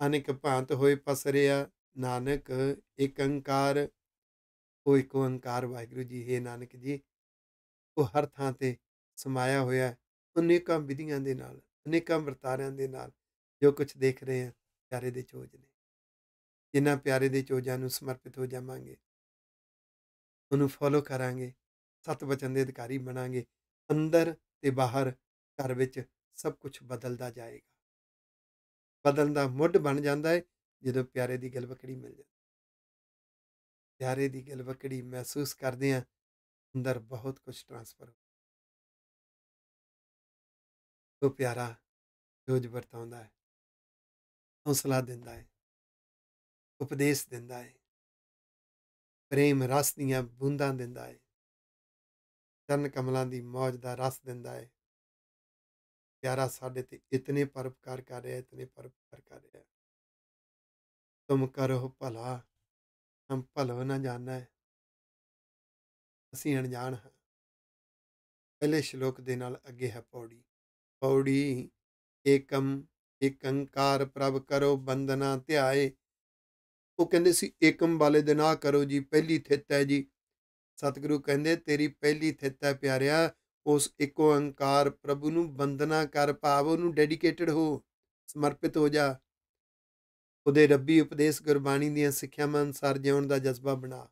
ਅਨੇਕ ਭਾਂਤ ਹੋਏ ਪਸਰਿਆ ਨਾਨਕ ਇੱਕ ਅੰਕਾਰ ਉਹ ਇੱਕ ਅੰਕਾਰ ਵਾਹਿਗੁਰੂ ਜੀ ਹੈ ਨਾਨਕ ਜੀ ਉਹ ਹਰ ਥਾਂ ਤੇ ਸਮਾਇਆ ਹੋਇਆ ਅਨੇਕਾਂ ਵਿਧੀਆਂ ਦੇ ਨਾਲ ਅਨੇਕਾਂ ਵਰਤਾਰਿਆਂ ਦੇ ਨਾਲ ਜੋ ਕੁਝ ਦੇਖ ਰਹੇ ਆ ਪਿਆਰੇ ਦੇ ਚੋਜ ਨੇ ਜਿਨ੍ਹਾਂ ਪਿਆਰੇ ਦੇ ਚੋਜਾਂ ਨੂੰ ਸਮਰਪਿਤ ਹੋ ਜਾਵਾਂਗੇ ਉਹਨੂੰ ਫੋਲੋ ਕਰਾਂਗੇ ਸਤ ਵਚਨ ਦੇ ਅਧਿਕਾਰੀ ਬਣਾਂਗੇ ਅੰਦਰ ਤੇ ਬਾਹਰ ਘਰ ਵਿੱਚ ਸਭ ਕੁਝ ਬਦਲਦਾ ਜਾਏਗਾ ਬਦਲਣ ਦਾ ਮੁੱਢ ਬਣ ਜਾਂਦਾ ਹੈ ਜਦੋਂ ਪਿਆਰੇ ਦੀ ਗਲਵਕੜੀ ਮਿਲ ਜਾਂਦੀ ਪਿਆਰੇ ਦੀ ਗਲਵਕੜੀ ਮਹਿਸੂਸ ਕਰਦੇ ਆ ਅੰਦਰ ਬਹੁਤ ਕੁਝ ਟਰਾਂਸਫਰ ਉਹ ਪਿਆਰਾ ਜੋਜ ਵਰਤਾਉਂਦਾ ਹੈ ਹੌਸਲਾ ਦਿੰਦਾ ਹੈ ਉਪਦੇਸ਼ ਦਿੰਦਾ ਹੈ ਪ੍ਰੇਮ ਰਸ ਦੀਆਂ ਬੂੰਦਾਂ ਦਿੰਦਾ ਹੈ ਚਰਨ ਕਮਲਾਂ ਦੀ ਮੌਜ ਦਾ ਰਸ ਦਿੰਦਾ ਹੈ ਪਿਆਰਾ ਸਾਡੇ ਤੇ ਇਤਨੇ ਪਰਪਕਾਰ ਕਰ ਰਿਹਾ ਇਤਨੇ ਪਰਪਕਾਰ ਕਰ ਰਿਹਾ ਤੁਮ ਕਰੋ ਭਲਾ ਹਮ ਭਲੋ ਨਾ ਜਾਣਾ ਹੈ ਅਸੀਂ ਅਣਜਾਣ ਹਾਂ ਪਹਿਲੇ ਸ਼ਲੋਕ ਦੇ ਨਾਲ ਅੱਗੇ ਹੈ ਪੌੜੀ ਪੌੜੀ ਏਕਮ ਏਕੰਕਾਰ ਪ੍ਰਭ ਕਰੋ ਬੰਦਨਾ ਧਿਆਏ ਉਹ ਕਹਿੰਦੇ ਸੀ ਏਕਮ ਵਾਲੇ ਦੇ ਆ ਕਰੋ ਜੀ ਪਹਿਲੀ ਥਿੱਤ ਹੈ ਜੀ ਸਤਿਗੁਰੂ ਕਹਿੰਦੇ ਤੇਰੀ ਪਹਿਲੀ ਥਿੱਤ ਹੈ ਪਿਆਰਿਆ ਉਸ ਇੱਕ ਓੰਕਾਰ ਪ੍ਰਭੂ ਨੂੰ ਵੰਦਨਾ ਕਰ ਭਾਵ ਉਹਨੂੰ ਡੈਡੀਕੇਟਡ ਹੋ ਸਮਰਪਿਤ ਹੋ ਜਾ ਉਹਦੇ ਰੱਬੀ ਉਪਦੇਸ਼ ਗੁਰਬਾਣੀ ਦੀਆਂ ਸਿੱਖਿਆਵਾਂ ਅਨੁਸਾਰ ਜਿਉਣ ਦਾ ਜਜ਼ਬਾ ਬਣਾ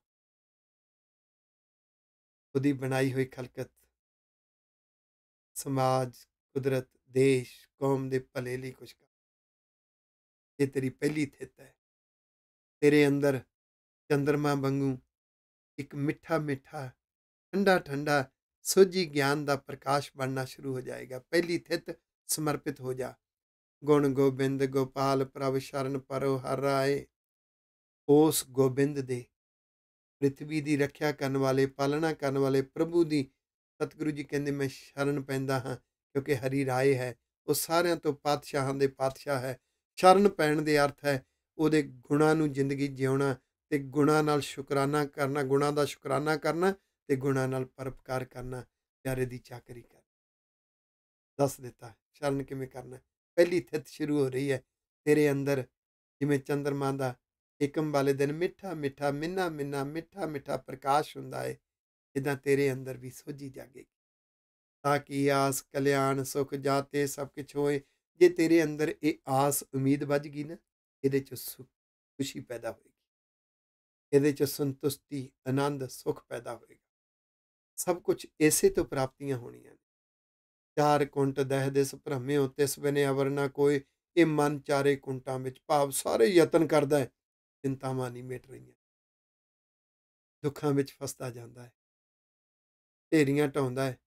ਉਹਦੀ ਬਣਾਈ ਹੋਈ ਖਲਕਤ ਸਮਾਜ ਕੁਦਰਤ ਦੇਸ਼ ਕੌਮ ਦੇ ਭਲੇ ਲਈ ਕੁਝ ਕਰ ਇਹ ਤੇਰੀ ਪਹਿਲੀ ਥਿੱਤ ਹੈ ਤੇਰੇ ਅੰਦਰ ਚੰਦਰਮਾ ਵਾਂਗੂ ਇੱਕ ਮਿੱਠਾ ਮਿੱਠਾ ਠੰਡਾ ਠੰਡਾ ਸੋਜੀ ਗਿਆਨ ਦਾ ਪ੍ਰਕਾਸ਼ ਬਣਨਾ ਸ਼ੁਰੂ ਹੋ ਜਾਏਗਾ ਪਹਿਲੀ ਥਿਤ ਸਮਰਪਿਤ ਹੋ ਜਾ ਗੁਣ ਗੋਬਿੰਦ ਗੋਪਾਲ ਪ੍ਰਭ ਸ਼ਰਨ ਪਰੋ ਹਰ ਰਾਏ ਉਸ ਗੋਬਿੰਦ ਦੇ ਪ੍ਰithvi ਦੀ ਰੱਖਿਆ ਕਰਨ ਵਾਲੇ ਪਾਲਣਾ ਕਰਨ ਵਾਲੇ ਪ੍ਰਭੂ ਦੀ ਸਤਿਗੁਰੂ ਜੀ ਕਹਿੰਦੇ ਮੈਂ ਸ਼ਰਨ ਪੈਂਦਾ ਹਾਂ ਕਿਉਂਕਿ ਹਰੀ ਰਾਏ ਹੈ ਉਹ ਸਾਰਿਆਂ ਤੋਂ ਪਾਤਸ਼ਾਹਾਂ ਦੇ ਪਾਤਸ਼ਾਹ ਹੈ ਸ਼ਰਨ ਪੈਣ ਦੇ ਅਰਥ ਹੈ ਉਹਦੇ ਗੁਣਾ ਨੂੰ ਜ਼ਿੰਦਗੀ ਜਿਉਣਾ ਤੇ ਗੁਣਾ ਨਾਲ ਸ਼ੁਕਰਾਨਾ ਕਰਨਾ ਗੁਣਾ ਦਾ ਸ਼ੁਕਰਾਨਾ ਕਰਨਾ ਤੇ ਗੁਣਾ ਨਾਲ ਪਰਪਕਾਰ ਕਰਨਾ ਪਿਆਰੇ ਦੀ ਚਾਕਰੀ ਕਰ ਦੱਸ ਦਿੱਤਾ ਸ਼ਰਨ ਕਿਵੇਂ ਕਰਨਾ ਪਹਿਲੀ ਥਿਤ ਸ਼ੁਰੂ ਹੋ ਰਹੀ ਹੈ ਤੇਰੇ ਅੰਦਰ ਜਿਵੇਂ ਚੰਦਰਮਾ ਦਾ ਇਕਮ ਵਾਲੇ ਦਿਨ ਮਿੱਠਾ ਮਿੱਠਾ ਮਿੰਨਾ ਮਿੰਨਾ ਮਿੱਠਾ ਮਿੱਠਾ ਪ੍ਰਕਾਸ਼ ਹੁੰਦਾ ਹੈ ਇਦਾਂ ਤੇਰੇ ਅੰਦਰ ਵੀ ਸੋਝੀ ਜਾਗੇਗੀ ਤਾਂ ਕਿ ਆਸ ਕਲਿਆਣ ਸੁਖ ਜਾਤੇ ਸਭ ਕੁਝ ਹੋਏ ਜੇ ਤੇਰੇ ਅੰਦਰ ਇਹ ਆਸ ਉਮੀਦ ਵੱਜ ਗਈ ਨਾ ਇਹਦੇ ਚ ਖੁਸ਼ੀ ਪੈਦਾ ਹੋਏਗੀ ਇਹਦੇ ਚ ਸੰਤੁਸ਼ਟੀ ਆਨੰਦ ਸੁਖ ਪੈਦਾ ਹੋਏਗਾ ਸਭ ਕੁਝ ਐਸੇ ਤੋਂ ਪ੍ਰਾਪਤੀਆਂ ਹੋਣੀਆਂ ਨੇ ਚਾਰ ਕੁੰਟ ਦਹਿ ਦੇ ਤਿਸ ਉਤੇ ਅਵਰ ਨਾ ਕੋਈ ਇਹ ਮਨ ਚਾਰੇ ਕੁੰਟਾਂ ਵਿੱਚ ਭਾਵ ਸਾਰੇ ਯਤਨ ਕਰਦਾ ਹੈ ਚਿੰਤਾਵਾਂ ਨਹੀਂ ਮਿਟ ਰਹੀਆਂ ਦੁੱਖਾਂ ਵਿੱਚ ਫਸਦਾ ਜਾਂਦਾ ਹੈ ਢੇਰੀਆਂ ਟਾਉਂਦਾ ਹੈ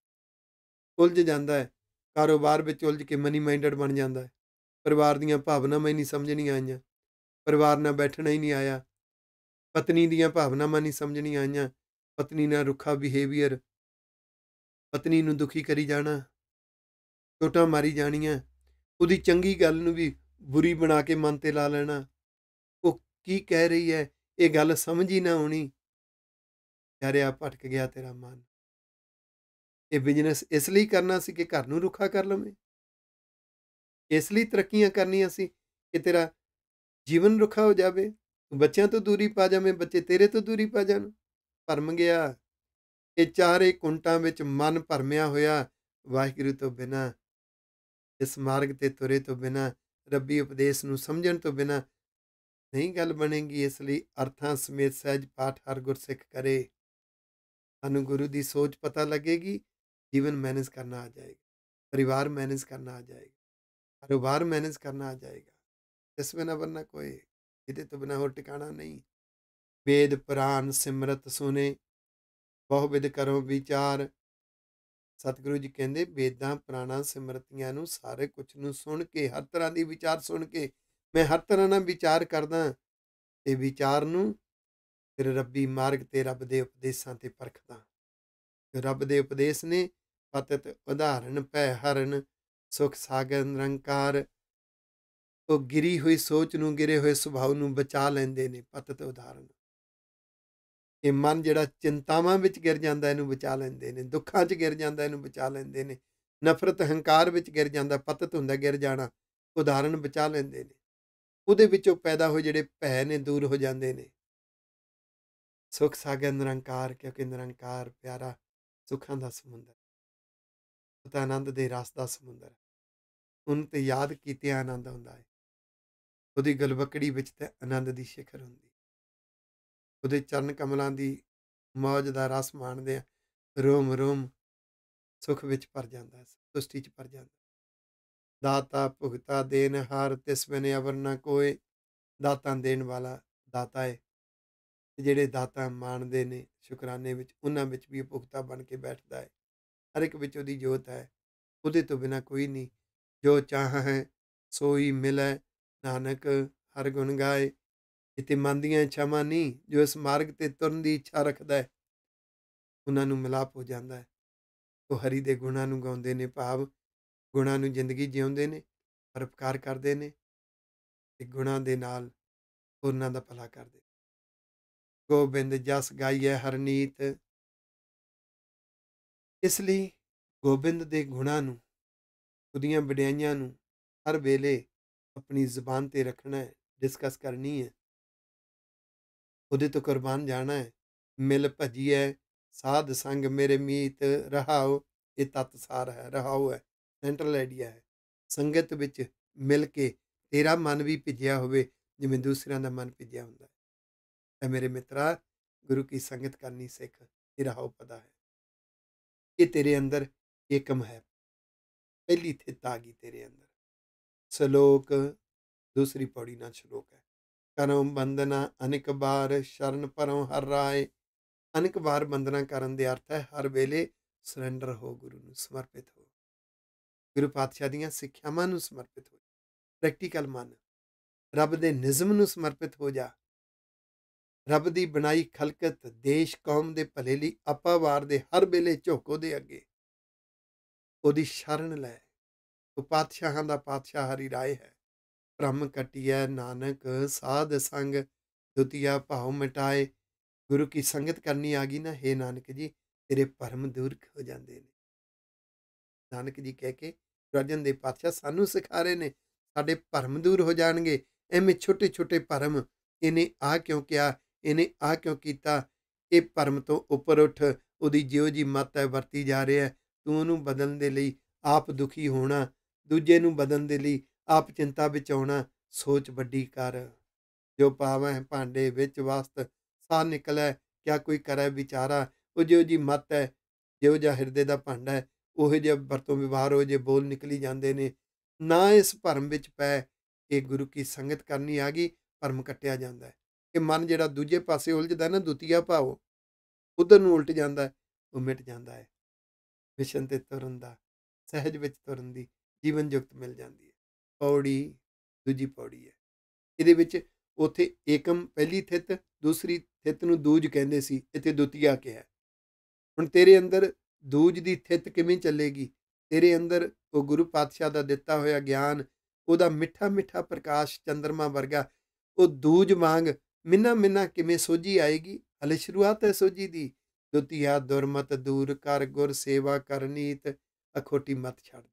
ਉਲਝ ਜਾਂਦਾ ਹੈ ਕਾਰੋਬਾਰ ਵਿੱਚ ਉਲਝ ਕੇ ਮਨੀ ਮਾਈਂਡਡ ਬਣ ਜਾਂਦਾ ਹੈ ਪਰਿਵਾਰ ਦੀਆਂ ਭਾਵਨਾਵਾਂ ਹੀ ਨਹੀਂ ਸਮਝਣੀਆਂ ਆਈਆਂ ਪਰਿਵਾਰ ਨਾਲ ਬੈਠਣਾ ਹੀ ਨਹੀਂ ਆਇਆ ਪਤਨੀ ਦੀਆਂ ਭਾਵਨਾਵਾਂ ਨਹੀਂ ਸਮਝਣੀਆਂ ਆਈਆਂ ਪਤਨੀ ਨਾਲ ਰੁੱਖਾ ਬਿਹੇਵੀਅਰ ਪਤਨੀ ਨੂੰ ਦੁਖੀ ਕਰੀ ਜਾਣਾ ਟੋਟਾ ਮਾਰੀ ਜਾਣੀਆਂ ਉਹਦੀ ਚੰਗੀ ਗੱਲ ਨੂੰ ਵੀ ਬੁਰੀ ਬਣਾ ਕੇ ਮਨ ਤੇ ਲਾ ਲੈਣਾ ਉਹ ਕੀ ਕਹਿ ਰਹੀ ਹੈ ਇਹ ਗੱਲ ਸਮਝ ਹੀ ਨਾ ਆਉਣੀ ਯਾਰਿਆ ਭਟਕ ਗਿਆ ਤੇਰਾ ਮਨ ਇਹ ਬਿਜ਼ਨਸ ਇਸ ਲਈ ਕਰਨਾ ਸੀ ਕਿ ਘਰ ਨੂੰ ਰੁੱਖਾ ਕਰ ਲਵੇਂ ਇਸ ਲਈ ਤਰੱਕੀਆਂ ਕਰਨੀਆਂ ਸੀ ਕਿ ਤੇਰਾ ਜੀਵਨ ਰੁੱਖਾ ਹੋ ਜਾਵੇ ਤੂੰ ਬੱਚਿਆਂ ਤੋਂ ਦੂਰੀ ਪਾ ਜਾਵੇਂ ਬੱਚੇ ਤੇਰੇ ਤੋਂ ਦੂਰੀ ਪਾ ਜਾਣ ਭਰਮ ਗਿਆ ਇਹ ਚਾਰੇ ਕੁੰਟਾਂ ਵਿੱਚ ਮਨ ਭਰਮਿਆ ਹੋਇਆ ਵਾਹਿਗੁਰੂ ਤੋਂ ਬਿਨਾ ਇਸ ਮਾਰਗ ਤੇ ਤੁਰੇ ਤੋਂ ਬਿਨਾ ਰੱਬੀ ਉਪਦੇਸ਼ ਨੂੰ ਸਮਝਣ ਤੋਂ ਬਿਨਾ ਨਹੀਂ ਗੱਲ ਬਣੇਗੀ ਇਸ ਲਈ ਅਰਥਾਂ ਸਮੇਤ ਸਹਿਜ ਪਾਠ ਹਰ ਗੁਰਸਿੱਖ ਕਰੇ ਸਾਨੂੰ ਗੁਰੂ ਦੀ ਸੋਚ ਪਤਾ ਲੱਗੇਗੀ ਜੀਵਨ ਮੈਨੇਜ ਕਰਨਾ ਆ ਜਾਏਗਾ ਪਰਿਵਾਰ ਮੈਨੇਜ ਕਰਨਾ ਆ ਜਾਏਗਾ ਕਾਰੋਬਾਰ ਮੈਨੇਜ ਕਰਨਾ ਆ ਜਾਏਗਾ ਇਸ न ਬੰਨਾ ਕੋਈ ਇਹਦੇ ਤੋਂ ਬਿਨਾ ਹੋਰ ਟਿਕਾਣਾ ਨਹੀਂ ਵੇਦ ਪ੍ਰਾਨ ਸਿਮਰਤ ਸੁਨੇ ਬਹੁ ਵਿਦ ਕਰੋ ਵਿਚਾਰ ਸਤਿਗੁਰੂ ਜੀ ਕਹਿੰਦੇ ਵੇਦਾਂ ਪ੍ਰਾਣਾ ਸਿਮਰਤੀਆਂ ਨੂੰ ਸਾਰੇ ਕੁਝ ਨੂੰ ਸੁਣ ਕੇ ਹਰ ਤਰ੍ਹਾਂ ਦੀ ਵਿਚਾਰ ਸੁਣ ਕੇ ਮੈਂ ਹਰ ਤਰ੍ਹਾਂ ਨਾਲ ਵਿਚਾਰ ਕਰਦਾ ਤੇ ਵਿਚਾਰ ਨੂੰ ਫਿਰ ਰੱਬੀ ਮਾਰਗ ਤੇ ਰੱਬ ਦੇ ਉਪਦੇਸ਼ਾਂ ਤੇ ਪਰਖਦਾ ਰੱਬ ਦੇ ਉਪਦੇਸ਼ ਨੇ ਪਤਿਤ ਉਦਾਹਰਨ ਪੈ ਹਰਨ ਸੁਖ ਸਾਗਰ ਨਿਰੰਕਾਰ ਉਹ ਗਿਰੀ ਹੋਈ ਸੋਚ ਨੂੰ ਗਿਰੇ ਹੋਏ ਸੁਭਾਅ ਨੂੰ ਬਚਾ ਲੈਂਦੇ ਨੇ ਪਤ ਤੇ ਇਹ ਮਨ ਜਿਹੜਾ ਚਿੰਤਾਵਾਂ ਵਿੱਚ ਗਿਰ ਜਾਂਦਾ ਇਹਨੂੰ ਬਚਾ ਲੈਂਦੇ ਨੇ ਦੁੱਖਾਂ 'ਚ ਗਿਰ ਜਾਂਦਾ ਇਹਨੂੰ ਬਚਾ ਲੈਂਦੇ ਨੇ ਨਫ਼ਰਤ ਹੰਕਾਰ ਵਿੱਚ ਗਿਰ ਜਾਂਦਾ ਪਤਤ ਹੁੰਦਾ ਗਿਰ ਜਾਣਾ ਉਦਾਹਰਨ ਬਚਾ ਲੈਂਦੇ ਨੇ ਉਹਦੇ ਵਿੱਚੋਂ ਪੈਦਾ ਹੋਏ ਜਿਹੜੇ ਭੈ ਨੇ ਦੂਰ ਹੋ ਜਾਂਦੇ ਨੇ ਸੁਖ ਸਾਗਰ ਨਿਰੰਕਾਰ ਕਿਉਂਕਿ ਨਿਰੰਕਾਰ ਪਿਆਰਾ ਸੁਖਾਂ ਦਾ ਸਮੁੰਦਰ ਪਤਾ ਆਨੰਦ ਦੇ ਰਸ ਦਾ ਸਮੁੰਦਰ ਉਹਨੂੰ ਤੇ ਯਾਦ ਕੀਤੇ ਆਨੰਦ ਆਉਂਦਾ ਹੈ ਉਹਦੀ ਗਲਬਕੜੀ ਵਿੱਚ ਤੇ ਆਨੰਦ ਦੀ ਸਿਖਰ ਹੁੰਦੀ ਉਹਦੇ ਚਰਨ ਕਮਲਾਂ ਦੀ ਮੌਜ ਦਾ ਰਸ ਮਾਣਦੇ ਆ ਰੋਮ ਰੋਮ ਸੁਖ ਵਿੱਚ ਭਰ ਜਾਂਦਾ ਸੁਸਤੀ ਚ ਭਰ ਜਾਂਦਾ ਦਾਤਾ ਭੁਗਤਾ ਦੇਨ ਹਾਰ ਤਿਸ ਬਿਨ ਅਵਰ ਨਾ ਕੋਏ ਦਾਤਾ ਦੇਣ ਵਾਲਾ ਦਾਤਾ ਹੈ ਜਿਹੜੇ ਦਾਤਾ ਮਾਣਦੇ ਨੇ ਸ਼ੁਕਰਾਨੇ ਵਿੱਚ ਉਹਨਾਂ ਵਿੱਚ ਵੀ ਭੁਗਤਾ ਬਣ ਕੇ ਬੈਠਦਾ ਹੈ ਹਰ ਇੱਕ ਵਿੱਚ ਉਹਦੀ ਜੋਤ ਹੈ ਉਹਦੇ ਤੋਂ ਬਿਨਾ ਕੋਈ ਨਹੀਂ ਜੋ ਚਾਹੈ ਸੋਈ ਮਿਲੈ ਨਾਨਕ ਹਰ ਗੁਣ ਗਾਏ ਇਤੇ ਮਨ ਦੀਆਂ ਇੱਛਾਵਾਂ ਨਹੀਂ ਜੋ ਇਸ ਮਾਰਗ ਤੇ ਤੁਰਨ ਦੀ ਇੱਛਾ ਰੱਖਦਾ ਹੈ ਉਹਨਾਂ ਨੂੰ ਮਿਲਾਪ ਹੋ ਜਾਂਦਾ ਹੈ ਉਹ ਹਰੀ ਦੇ ਗੁਣਾਂ ਨੂੰ ਗਾਉਂਦੇ ਨੇ ਭਾਵ ਗੁਣਾਂ ਨੂੰ ਜ਼ਿੰਦਗੀ ਜਿਉਂਦੇ ਨੇ ਪਰਪਕਾਰ ਕਰਦੇ ਨੇ ਤੇ ਗੁਣਾਂ ਦੇ ਨਾਲ ਉਹਨਾਂ ਦਾ ਭਲਾ ਕਰਦੇ ਗੋਬਿੰਦ ਜਸ ਗਾਈਏ ਹਰਨੀਤ ਇਸ ਲਈ ਗੋਬਿੰਦ ਦੇ ਗੁਣਾਂ ਨੂੰ ਉਹਦੀਆਂ ਵਡਿਆਈਆਂ ਨੂੰ ਹਰ ਵੇਲੇ ਆਪਣੀ ਜ਼ੁਬਾਨ ਤੇ ਰੱਖਣਾ ਹੈ ਡਿਸਕਸ ਕਰਨੀ ਹੈ ਉਹਦੇ ਤੋਂ ਕੁਰਬਾਨ ਜਾਣਾ ਹੈ ਮਿਲ ਭਜੀਐ ਸਾਧ ਸੰਗ ਮੇਰੇ ਮੀਤ ਰਹਾਓ ਇਹ ਸਾਰ ਹੈ ਰਹਾਓ ਹੈ ਸੈਂਟਰਲ ਆਈਡੀਆ ਹੈ ਸੰਗਤ ਵਿੱਚ ਮਿਲ ਕੇ ਤੇਰਾ ਮਨ ਵੀ ਭਿੱਜਿਆ ਹੋਵੇ ਜਿਵੇਂ ਦੂਸਰਿਆਂ ਦਾ ਮਨ ਭਿੱਜਿਆ ਹੁੰਦਾ ਹੈ ਐ ਮੇਰੇ ਮਿੱਤਰਾ ਗੁਰੂ ਕੀ ਸੰਗਤ ਕਰਨੀ ਸਿੱਖ ਇਹ ਰਹਾਓ ਪਤਾ ਹੈ ਇਹ ਤੇਰੇ ਅੰਦਰ ਇੱਕਮ ਹੈ ਪਹਿਲੀ ਥਿਤ ਆ ਗਈ ਤੇਰੇ ਅੰਦਰ ਸ਼ਲੋਕ ਦੂਸਰੀ ਪੌੜੀ ਨਾਲ ਸ਼ਲੋਕ ਹੈ ਕਰਮ ਬੰਦਨਾ ਅਨੇਕ ਬਾਰ ਸ਼ਰਨ ਪਰੋਂ ਹਰ ਰਾਏ ਅਨੇਕ ਬਾਰ ਬੰਦਨਾ ਕਰਨ ਦੇ ਅਰਥ ਹੈ ਹਰ ਵੇਲੇ ਸਰੈਂਡਰ ਹੋ ਗੁਰੂ ਨੂੰ ਸਮਰਪਿਤ ਹੋ ਗੁਰੂ ਪਾਤਸ਼ਾਹ ਦੀਆਂ ਸਿੱਖਿਆਵਾਂ ਨੂੰ ਸਮਰਪਿਤ ਹੋ ਪ੍ਰੈਕਟੀਕਲ ਮਨ ਰੱਬ ਦੇ ਨਿਜ਼ਮ ਨੂੰ ਸਮਰਪਿਤ ਹੋ ਜਾ ਰੱਬ ਦੀ ਬਣਾਈ ਖਲਕਤ ਦੇਸ਼ ਕੌਮ ਦੇ ਭਲੇ ਲਈ ਆਪਾਵਾਰ ਦੇ ਹਰ ਵੇਲੇ ਝੋਕੋ ਦੇ ਅੱਗੇ ਉਹਦੀ ਸ਼ਰਨ ਲੈ ਉਹ ਪਾਤਸ਼ਾਹਾਂ ਦਾ ਪਾਤਸ਼ਾਹ ਹਰੀ ਰਾਏ ਹੈ ਭ੍ਰਮ ਕਟਿਐ ਨਾਨਕ ਸਾਧ ਸੰਗ ਦੁਤੀਆ ਭਾਉ ਮਿਟਾਏ ਗੁਰੂ ਕੀ ਸੰਗਤ ਕਰਨੀ ਆ ਗਈ ਨਾ ਹੈ ਨਾਨਕ ਜੀ ਤੇਰੇ ਭਰਮ ਦੂਰ ਹੋ ਜਾਂਦੇ ਨੇ ਨਾਨਕ ਜੀ ਕਹਿ ਕੇ ਰਾਜਨ ਦੇ ਪਾਤਸ਼ਾਹ ਸਾਨੂੰ ਸਿਖਾ ਰਹੇ ਨੇ ਸਾਡੇ ਭਰਮ ਦੂਰ ਹੋ ਜਾਣਗੇ ਐਵੇਂ ਛੋਟੇ ਛੋਟੇ ਭਰਮ ਇਹਨੇ ਆ ਕਿਉਂ ਕਿਹਾ ਇਹਨੇ ਆ ਕਿਉਂ ਕੀਤਾ ਇਹ ਭਰਮ ਤੋਂ ਉੱਪਰ ਉੱਠ ਉਹਦੀ ਜਿਉ ਜੀ ਮਤ ਹੈ ਵਰਤੀ ਜਾ ਰਿਹਾ ਹੈ ਤੂੰ ਉਹਨੂੰ ਬਦਲਣ ਦੇ ਲਈ ਆਪ ਦੁਖੀ ਹੋਣਾ ਦੂਜੇ ਨੂੰ ਬਦਲਣ ਦੇ ਲਈ ਆਪ ਚਿੰਤਾ ਵਿੱਚ ਆਉਣਾ ਸੋਚ ਵੱਡੀ ਕਰ ਜੋ ਪਾਵੈ ਭਾਂਡੇ ਵਿੱਚ ਵਸਤ ਸਾ ਨਿਕਲੇ ਕਿਆ ਕੋਈ ਕਰੈ ਵਿਚਾਰਾ ਉਹ ਜਿਉ ਜੀ ਮਤ ਹੈ ਜਿਉ ਜਾ ਹਿਰਦੇ ਦਾ ਭਾਂਡਾ ਹੈ ਉਹ ਜੇ ਵਰਤੋਂ ਵਿਵਹਾਰ ਹੋ ਜੇ ਬੋਲ ਨਿਕਲੀ ਜਾਂਦੇ ਨੇ ਨਾ ਇਸ ਭਰਮ ਵਿੱਚ ਪੈ ਕਿ ਗੁਰੂ ਕੀ ਸੰਗਤ ਕਰਨੀ ਆ ਗਈ ਭਰਮ ਕੱਟਿਆ ਜਾਂਦਾ ਹੈ ਕਿ ਮਨ ਜਿਹੜਾ ਦੂਜੇ ਪਾਸੇ ਉਲਝਦਾ ਨਾ ਦੁਤੀਆ ਭਾਵ ਉਧਰ ਨੂੰ ਉਲਟ ਜਾਂਦਾ ਉਹ ਮਿਟ ਜਾਂਦਾ ਹੈ ਮਿਸ਼ਨ ਤੇ ਤੁਰਨ ਦਾ ਸਹਿਜ ਵਿੱਚ ਤੁਰਨ ਦੀ ਜੀਵਨ ਜੁਗਤ ਮਿਲ ਜਾਂਦੀ ਹੈ ਪੌੜੀ ਦੂਜੀ ਪੌੜੀ ਹੈ ਇਹਦੇ ਵਿੱਚ ਉਥੇ ਏਕਮ ਪਹਿਲੀ ਥਿਤ ਦੂਸਰੀ ਥਿਤ ਨੂੰ ਦੂਜ ਕਹਿੰਦੇ ਸੀ ਇੱਥੇ ਦੁਤੀਆ ਕਿਹਾ ਹੁਣ ਤੇਰੇ ਅੰਦਰ ਦੂਜ ਦੀ ਥਿਤ ਕਿਵੇਂ ਚੱਲੇਗੀ ਤੇਰੇ ਅੰਦਰ ਉਹ ਗੁਰੂ ਪਾਤਸ਼ਾਹ ਦਾ ਦਿੱਤਾ ਹੋਇਆ ਗਿਆਨ ਉਹਦਾ ਮਿੱਠਾ ਮਿੱਠਾ ਪ੍ਰਕਾਸ਼ ਚੰਦਰਮਾ ਵਰਗਾ ਉਹ ਦੂਜ ਮੰਗ ਮਿੰਨਾ ਮਿੰਨਾ ਕਿਵੇਂ ਸੋਝੀ ਆਏਗੀ ਹਲੇ ਸ਼ੁਰੂਆਤ ਹੈ ਸੋਝੀ ਦੀ ਦੁਤੀਆ ਦੁਰਮਤ ਦੂਰ ਕਰ ਗੁਰ ਸੇਵਾ ਕਰਨੀਤ ਅਖੋਟੀ ਮਤ ਛੱਡ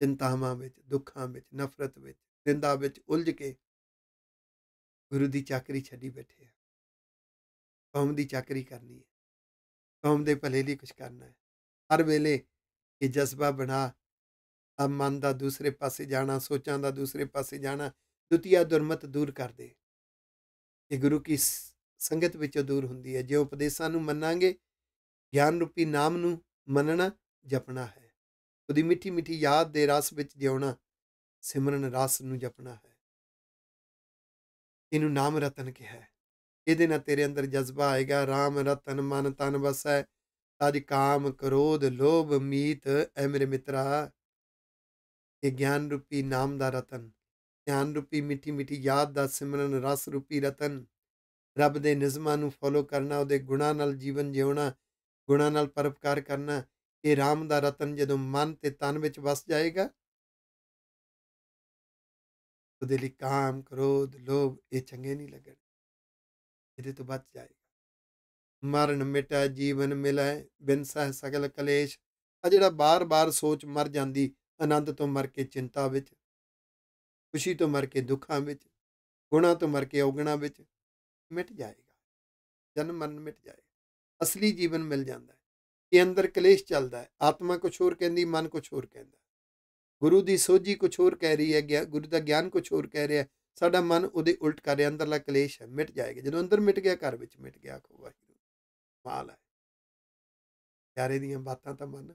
ਚਿੰਤਾਵਾਂ ਵਿੱਚ ਦੁੱਖਾਂ ਵਿੱਚ ਨਫ਼ਰਤ ਵਿੱਚ ਨਿੰਦਾ ਵਿੱਚ ਉਲਝ ਕੇ ਗੁਰੂ ਦੀ ਚਾਕਰੀ ਛੱਡੀ ਬੈਠੇ ਆ ਕੌਮ ਦੀ ਚਾਕਰੀ ਕਰਨੀ ਹੈ ਕੌਮ ਦੇ ਭਲੇ ਲਈ ਕੁਝ ਕਰਨਾ ਹੈ ਹਰ ਵੇਲੇ ਇਹ ਜਜ਼ਬਾ ਬਣਾ ਆ ਮਨ ਦਾ ਦੂਸਰੇ ਪਾਸੇ ਜਾਣਾ ਸੋਚਾਂ ਦਾ ਦੂਸਰੇ ਪਾਸੇ ਜਾਣਾ ਦੁਤੀਆ ਦੁਰਮਤ ਦੂਰ ਕਰ ਦੇ ਇਹ ਗੁਰੂ ਕੀ ਸੰਗਤ ਵਿੱਚੋਂ ਦੂਰ ਹੁੰਦੀ ਹੈ ਜੇ ਉਪਦੇਸ਼ਾਂ ਨੂੰ ਮੰਨਾਂਗੇ ਗਿਆਨ ਰੂਪੀ ਨਾਮ ਨੂੰ ਮੰਨਣਾ ਜਪਣਾ ਹੈ ਉਹਦੀ ਮਿੱਠੀ ਮਿੱਠੀ ਯਾਦ ਦੇ ਰਸ ਵਿੱਚ ਜਿਉਣਾ ਸਿਮਰਨ ਰਸ ਨੂੰ ਜਪਣਾ ਹੈ ਇਹਨੂੰ ਨਾਮ ਰਤਨ ਕਿਹਾ ਹੈ ਇਹਦੇ ਨਾਲ ਤੇਰੇ ਅੰਦਰ ਜਜ਼ਬਾ ਆਏਗਾ RAM ਰਤਨ ਮਨ ਤਨ ਵਸੈ ਤਜ ਕਾਮ ਕ੍ਰੋਧ ਲੋਭ ਮੀਤ ਐ ਮੇਰੇ ਮਿੱਤਰਾ ਇਹ ਗਿਆਨ ਰੂਪੀ ਨਾਮ ਦਾ ਰਤਨ ਗਿਆਨ ਰੂਪੀ ਮਿੱਠੀ ਮਿੱਠੀ ਯਾਦ ਦਾ ਸਿਮਰਨ ਰਸ ਰੂਪੀ ਰਤਨ ਰੱਬ ਦੇ ਨਿਯਮਾਂ ਨੂੰ ਫੋਲੋ ਕਰਨਾ ਉਹਦੇ ਗੁਣਾਂ ਨਾਲ ਜੀਵਨ ਜਿਉਣਾ ਗੁਣਾਂ ਨਾਲ ਪਰਪਕਾਰ ਕਰਨਾ ਇਹ ਰਾਮ ਦਾ ਰਤਨ ਜਦੋਂ ਮਨ ਤੇ ਤਨ ਵਿੱਚ ਵਸ ਜਾਏਗਾ ਉਹਦੇ ਲਈ ਕਾਮ ਕ੍ਰੋਧ ਲੋਭ ਇਹ ਚੰਗੇ ਨਹੀਂ ਲੱਗਣ ਇਹਦੇ ਤੋਂ ਬਚ ਜਾਏਗਾ ਮਰਨ ਮਿਟਾ ਜੀਵਨ ਮਿਲੈ ਬਿਨ ਸਹ ਸਗਲ ਕਲੇਸ਼ ਆ ਜਿਹੜਾ ਬਾਰ-ਬਾਰ ਸੋਚ ਮਰ ਜਾਂਦੀ ਆਨੰਦ ਤੋਂ ਮਰ ਕੇ ਚਿੰਤਾ ਵਿੱਚ ਖੁਸ਼ੀ ਤੋਂ ਮਰ ਕੇ ਦੁੱਖਾਂ ਵਿੱਚ ਗੁਣਾ ਤੋਂ ਮਰ ਕੇ ਔਗਣਾ ਵਿੱਚ ਮਿਟ ਜਾਏਗਾ ਜਨਮ ਮਰਨ ਮਿਟ ਜਾਏਗਾ ਅਸਲੀ ਜੀਵਨ ਮਿਲ ਜਾਂਦਾ ਹੈ ਇਹ ਅੰਦਰ ਕਲੇਸ਼ ਚੱਲਦਾ ਹੈ ਆਤਮਾ ਕੁਝ ਹੋਰ ਕਹਿੰਦੀ ਮਨ ਕੁਝ ਹੋਰ ਕਹਿੰਦਾ ਗੁਰੂ ਦੀ ਸੋਝੀ ਕੁਝ ਹੋਰ ਕਹਿ ਰਹੀ ਹੈ ਗੁਰੂ ਦਾ ਗਿਆਨ ਕੁਝ ਹੋਰ ਕਹਿ ਰਿਹਾ ਸਾਡਾ ਮਨ ਉਹਦੇ ਉਲਟ ਕਰ ਰਿਹਾ ਅੰਦਰਲਾ ਕਲੇਸ਼ ਹੈ ਮਿਟ ਜਾਏਗਾ ਜਦੋਂ ਅੰਦਰ ਮਿਟ ਗਿਆ ਘਰ ਵਿੱਚ ਮਿਟ ਗਿਆ ਆਖੋ ਵਾਹਿਗੁਰੂ ਮਾਲ ਹੈ ਯਾਰੇ ਦੀਆਂ ਬਾਤਾਂ ਤਾਂ ਮੰਨ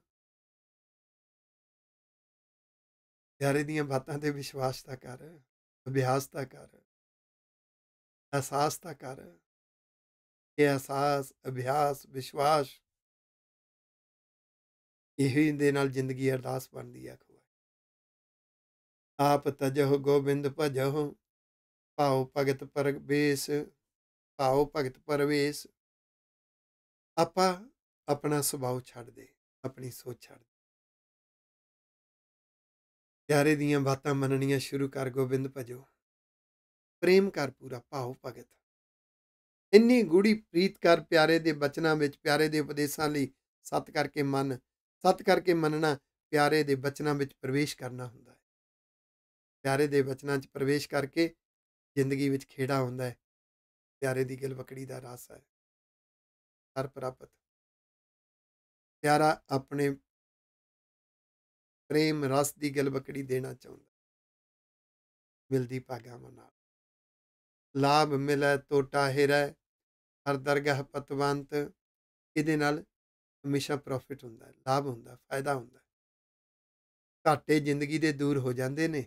ਯਾਰੇ ਦੀਆਂ ਬਾਤਾਂ ਤੇ ਵਿਸ਼ਵਾਸ ਤਾਂ ਕਰ ਅਭਿਆਸ ਤਾਂ ਕਰ ਅਹਿਸਾਸ ਤਾਂ ਕਰ ਇਹ ਅਹਿਸਾਸ ਅਭਿਆਸ ਵਿਸ਼ਵਾਸ ਇਹੀ ਦੇ ਨਾਲ ਜ਼ਿੰਦਗੀ ਅਰਦਾਸ ਬਣਦੀ ਆ ਖਵਾ ਆਪ ਤਜਹ ਗੋਬਿੰਦ ਭਜਹੁ ਭਾਉ ਭਗਤ ਪਰਵੇਸ ਭਾਉ ਭਗਤ ਪਰਵੇਸ ਆਪਾ ਆਪਣਾ ਸੁਭਾਅ ਛੱਡ ਦੇ ਆਪਣੀ ਸੋਚ ਛੱਡ ਦੇ ਪਿਆਰੇ ਦੀਆਂ ਬਾਤਾਂ ਮੰਨਣੀਆਂ ਸ਼ੁਰੂ ਕਰ ਗੋਬਿੰਦ ਭਜੋ ਪ੍ਰੇਮ ਕਰ ਪੂਰਾ ਭਾਉ ਭਗਤ ਇੰਨੀ ਗੂੜੀ ਪ੍ਰੀਤ ਕਰ ਪਿਆਰੇ ਦੇ ਬਚਨਾਂ ਵਿੱਚ ਪਿਆਰੇ ਦੇ ਉਪਦੇਸ਼ਾਂ ਲਈ ਸਤ ਕਰਕੇ ਮਨ ਸਤ ਕਰਕੇ ਮੰਨਣਾ ਪਿਆਰੇ ਦੇ ਬਚਨਾਂ ਵਿੱਚ ਪ੍ਰਵੇਸ਼ ਕਰਨਾ ਹੁੰਦਾ ਹੈ ਪਿਆਰੇ ਦੇ ਬਚਨਾਂ 'ਚ ਪ੍ਰਵੇਸ਼ ਕਰਕੇ ਜ਼ਿੰਦਗੀ ਵਿੱਚ ਖੇੜਾ ਹੁੰਦਾ ਹੈ ਪਿਆਰੇ ਦੀ ਗਲਵਕੜੀ ਦਾ ਰਸ ਹੈ ਹਰ ਪ੍ਰਾਪਤ ਪਿਆਰਾ ਆਪਣੇ ਪ੍ਰੇਮ ਰਸ ਦੀ ਗਲਵਕੜੀ ਦੇਣਾ ਚਾਹੁੰਦਾ ਮਿਲਦੀ ਭਾਗਾਂ ਮਨਾ ਲਾਭ ਮਿਲੈ ਤੋ ਟਾਹਿਰੈ ਹਰ ਦਰਗਾਹ ਪਤਵੰਤ ਇਹਦੇ ਨਾਲ ਹਮੇਸ਼ਾ ਪ੍ਰੋਫਿਟ ਹੁੰਦਾ ਹੈ ਲਾਭ ਹੁੰਦਾ ਫਾਇਦਾ ਹੁੰਦਾ ਘਾਟੇ ਜ਼ਿੰਦਗੀ ਦੇ ਦੂਰ ਹੋ ਜਾਂਦੇ ਨੇ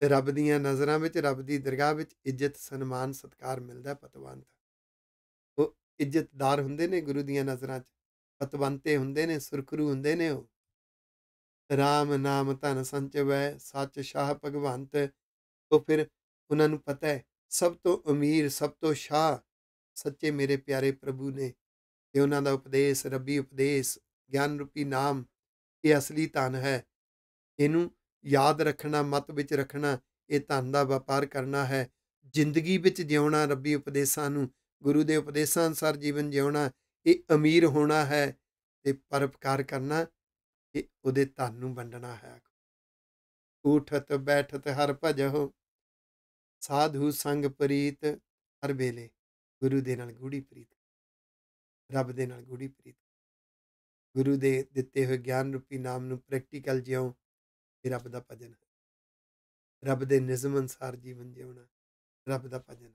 ਤੇ ਰੱਬ ਦੀਆਂ ਨਜ਼ਰਾਂ ਵਿੱਚ ਰੱਬ ਦੀ ਦਰਗਾਹ ਵਿੱਚ ਇੱਜ਼ਤ ਸਨਮਾਨ ਸਤਕਾਰ ਮਿਲਦਾ ਪਤਵੰਤ ਉਹ ਇੱਜ਼ਤਦਾਰ ਹੁੰਦੇ ਨੇ ਗੁਰੂ ਦੀਆਂ ਨਜ਼ਰਾਂ 'ਚ ਪਤਵੰਤੇ ਹੁੰਦੇ ਨੇ ਸੁਰਖਰੂ ਹੁੰਦੇ ਨੇ ਉਹ RAM ਨਾਮ ਧਨ ਸੰਚਵੈ ਸੱਚ ਸ਼ਾਹ ਭਗਵੰਤ ਉਹ ਫਿਰ ਉਹਨਾਂ ਨੂੰ ਪਤਾ ਹੈ ਸਭ ਤੋਂ ਅਮੀਰ ਸਭ ਤੋਂ ਸ਼ਾਹ ਸੱਚੇ ਮੇਰੇ ਪਿਆਰੇ ਪ੍ਰਭੂ ਨੇ ਤੇ ਉਹਨਾਂ ਦਾ ਉਪਦੇਸ਼ ਰੱਬੀ ਉਪਦੇਸ਼ ਗਿਆਨ ਰੂਪੀ ਨਾਮ ਇਹ ਅਸਲੀ ਧਨ ਹੈ ਇਹਨੂੰ ਯਾਦ ਰੱਖਣਾ ਮਤ ਵਿੱਚ ਰੱਖਣਾ ਇਹ ਧਨ ਦਾ ਵਪਾਰ ਕਰਨਾ ਹੈ ਜ਼ਿੰਦਗੀ ਵਿੱਚ ਜਿਉਣਾ ਰੱਬੀ ਉਪਦੇਸ਼ਾਂ ਨੂੰ ਗੁਰੂ ਦੇ ਉਪਦੇਸ਼ਾਂ ਅਨਸਾਰ ਜੀਵਨ ਜਿਉਣਾ ਇਹ ਅਮੀਰ ਹੋਣਾ ਹੈ ਤੇ ਪਰਪਕਾਰ ਕਰਨਾ ਇਹ ਉਹਦੇ ਧਨ ਨੂੰ ਵੰਡਣਾ ਹੈ ਉਠਤ ਬੈਠਤ ਹਰ ਭਜਹੁ ਸਾਧੂ ਸੰਗ ਪ੍ਰੀਤ ਹਰ ਵੇਲੇ ਗੁਰੂ ਦੇ ਨਾਲ ਗੂੜੀ ਪ੍ਰੀਤ ਰੱਬ ਦੇ ਨਾਲ ਗੂੜੀ ਪ੍ਰੀਤ ਗੁਰੂ ਦੇ ਦਿੱਤੇ ਹੋਏ ਗਿਆਨ ਰੂਪੀ ਨਾਮ ਨੂੰ ਪ੍ਰੈਕਟੀਕਲ ਜਿਉ ਇਹ ਰੱਬ ਦਾ ਭਜਨ ਰੱਬ ਦੇ ਨਿਯਮ ਅਨਸਾਰ ਜੀਵਨ ਜਿਉਣਾ ਰੱਬ ਦਾ ਭਜਨ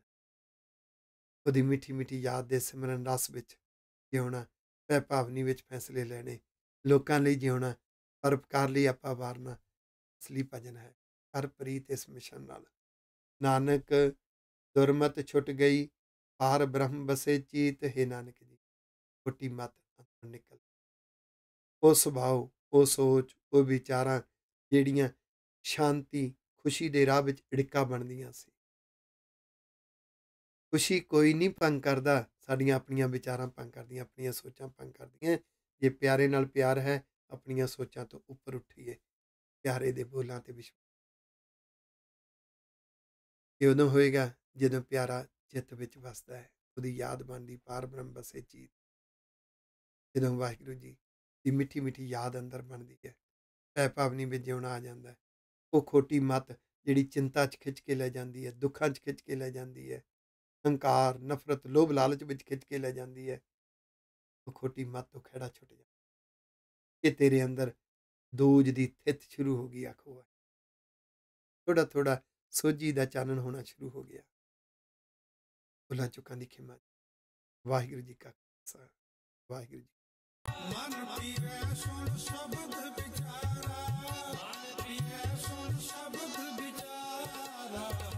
ਉਹਦੀ ਮਿੱਠੀ ਮਿੱਠੀ ਯਾਦ ਦੇ ਸਿਮਰਨ ਰਸ ਵਿੱਚ ਜਿਉਣਾ ਪੈ ਭਾਵਨੀ ਵਿੱਚ ਫੈਸਲੇ ਲੈਣੇ ਲੋਕਾਂ ਲਈ ਜਿਉਣਾ ਪਰਪਕਾਰ ਲਈ ਆਪਾ ਵਾਰਨਾ ਅਸਲੀ ਭਜਨ ਹੈ ਹਰ ਪ੍ਰੀਤ ਇਸ ਮਿਸ਼ਨ ਨਾਲ ਨਾਨਕ ਦੁਰਮਤ ਛੁੱਟ ਗਈ ਪਾਰ ਬ੍ਰਹਮ ਬਸੇ ਚੀਤ ਹੈ ਨਾਨਕ ਦੀ ਫੁੱਟੀ ਮਤ ਅੰਦਰ ਨਿਕਲ ਉਹ ਸੁਭਾਅ ਉਹ ਸੋਚ ਉਹ ਵਿਚਾਰਾਂ ਜਿਹੜੀਆਂ ਸ਼ਾਂਤੀ ਖੁਸ਼ੀ ਦੇ ਰਾਹ ਵਿੱਚ ਢਿੱਕਾ ਬਣਦੀਆਂ ਸੀ ਖੁਸ਼ੀ ਕੋਈ ਨਹੀਂ ਪੰਗ ਕਰਦਾ ਸਾਡੀਆਂ ਆਪਣੀਆਂ ਵਿਚਾਰਾਂ ਪੰਗ ਕਰਦੀਆਂ ਆਪਣੀਆਂ ਸੋਚਾਂ ਪੰਗ ਕਰਦੀਆਂ ਜੇ ਪਿਆਰੇ ਨਾਲ ਪਿਆਰ ਹੈ ਆਪਣੀਆਂ ਸੋਚਾਂ ਤੋਂ ਉੱਪਰ ਉੱਠੀਏ ਪਿਆਰੇ ਦੇ ਬੋਲਾਂ ਤੇ ਵਿਸ਼ਵਾਸ ਇਹ ਉਦੋਂ ਹੋਏਗਾ ਜਦੋਂ ਪਿਆਰਾ ਚਿੱਤ ਵਿੱਚ ਵਸਦਾ ਹੈ ਉਹਦੀ ਯਾਦ ਬਣਦੀ ਪਾਰ ਬ੍ਰਹਮ ਬਸੇ ਚੀਤ ਜਦੋਂ ਵਾਹਿਗੁਰੂ ਜੀ ਦੀ ਮਿੱਠੀ ਮਿੱਠੀ ਯਾਦ ਅੰਦਰ ਬਣਦੀ ਹੈ ਐ ਭਾਵਨੀ ਵਿੱਚ ਜਿਉਣਾ ਆ ਜਾਂਦਾ ਹੈ ਉਹ ਖੋਟੀ ਮਤ ਜਿਹੜੀ ਚਿੰਤਾ 'ਚ ਖਿੱਚ ਕੇ ਲੈ ਜਾਂਦੀ ਹੈ ਦੁੱਖਾਂ 'ਚ ਖਿੱਚ ਕੇ ਲੈ ਜਾਂਦੀ ਹੈ ਹੰਕਾਰ ਨਫ਼ਰਤ ਲੋਭ ਲਾਲਚ ਵਿੱਚ ਖਿੱਚ ਕੇ ਲੈ ਜਾਂਦੀ ਹੈ ਉਹ ਖੋਟੀ ਮਤ ਤੋਂ ਖੜਾ ਛੁੱਟ ਜਾਂਦਾ ਕਿ ਤੇਰੇ ਅੰਦਰ ਦੂਜ ਦੀ ਥਿਤ ਸ਼ੁਰੂ ਹੋ ਗਈ ਆਖੋ ਥੋੜਾ ਥੋੜਾ ਸੋਜੀ ਦਾ ਚਾਨਣ ਹੋਣਾ ਸ਼ੁਰੂ ਹੋ ਗਿਆ ਬੁਲਾ ਚੁੱਕਾਂ ਦੀ ਖਿਮਾ ਵਾਹਿਗੁਰੂ ਜੀ ਕਾ ਖਾਲਸਾ ਵਾਹਿਗੁਰੂ ਜੀ ਮਨ ਪੀਵੇ ਸੁਣ ਸ਼ਬਦ ਵਿਚਾਰਾ ਮਨ ਪੀਵੇ ਸੁਣ ਸ਼ਬਦ ਵਿਚਾਰਾ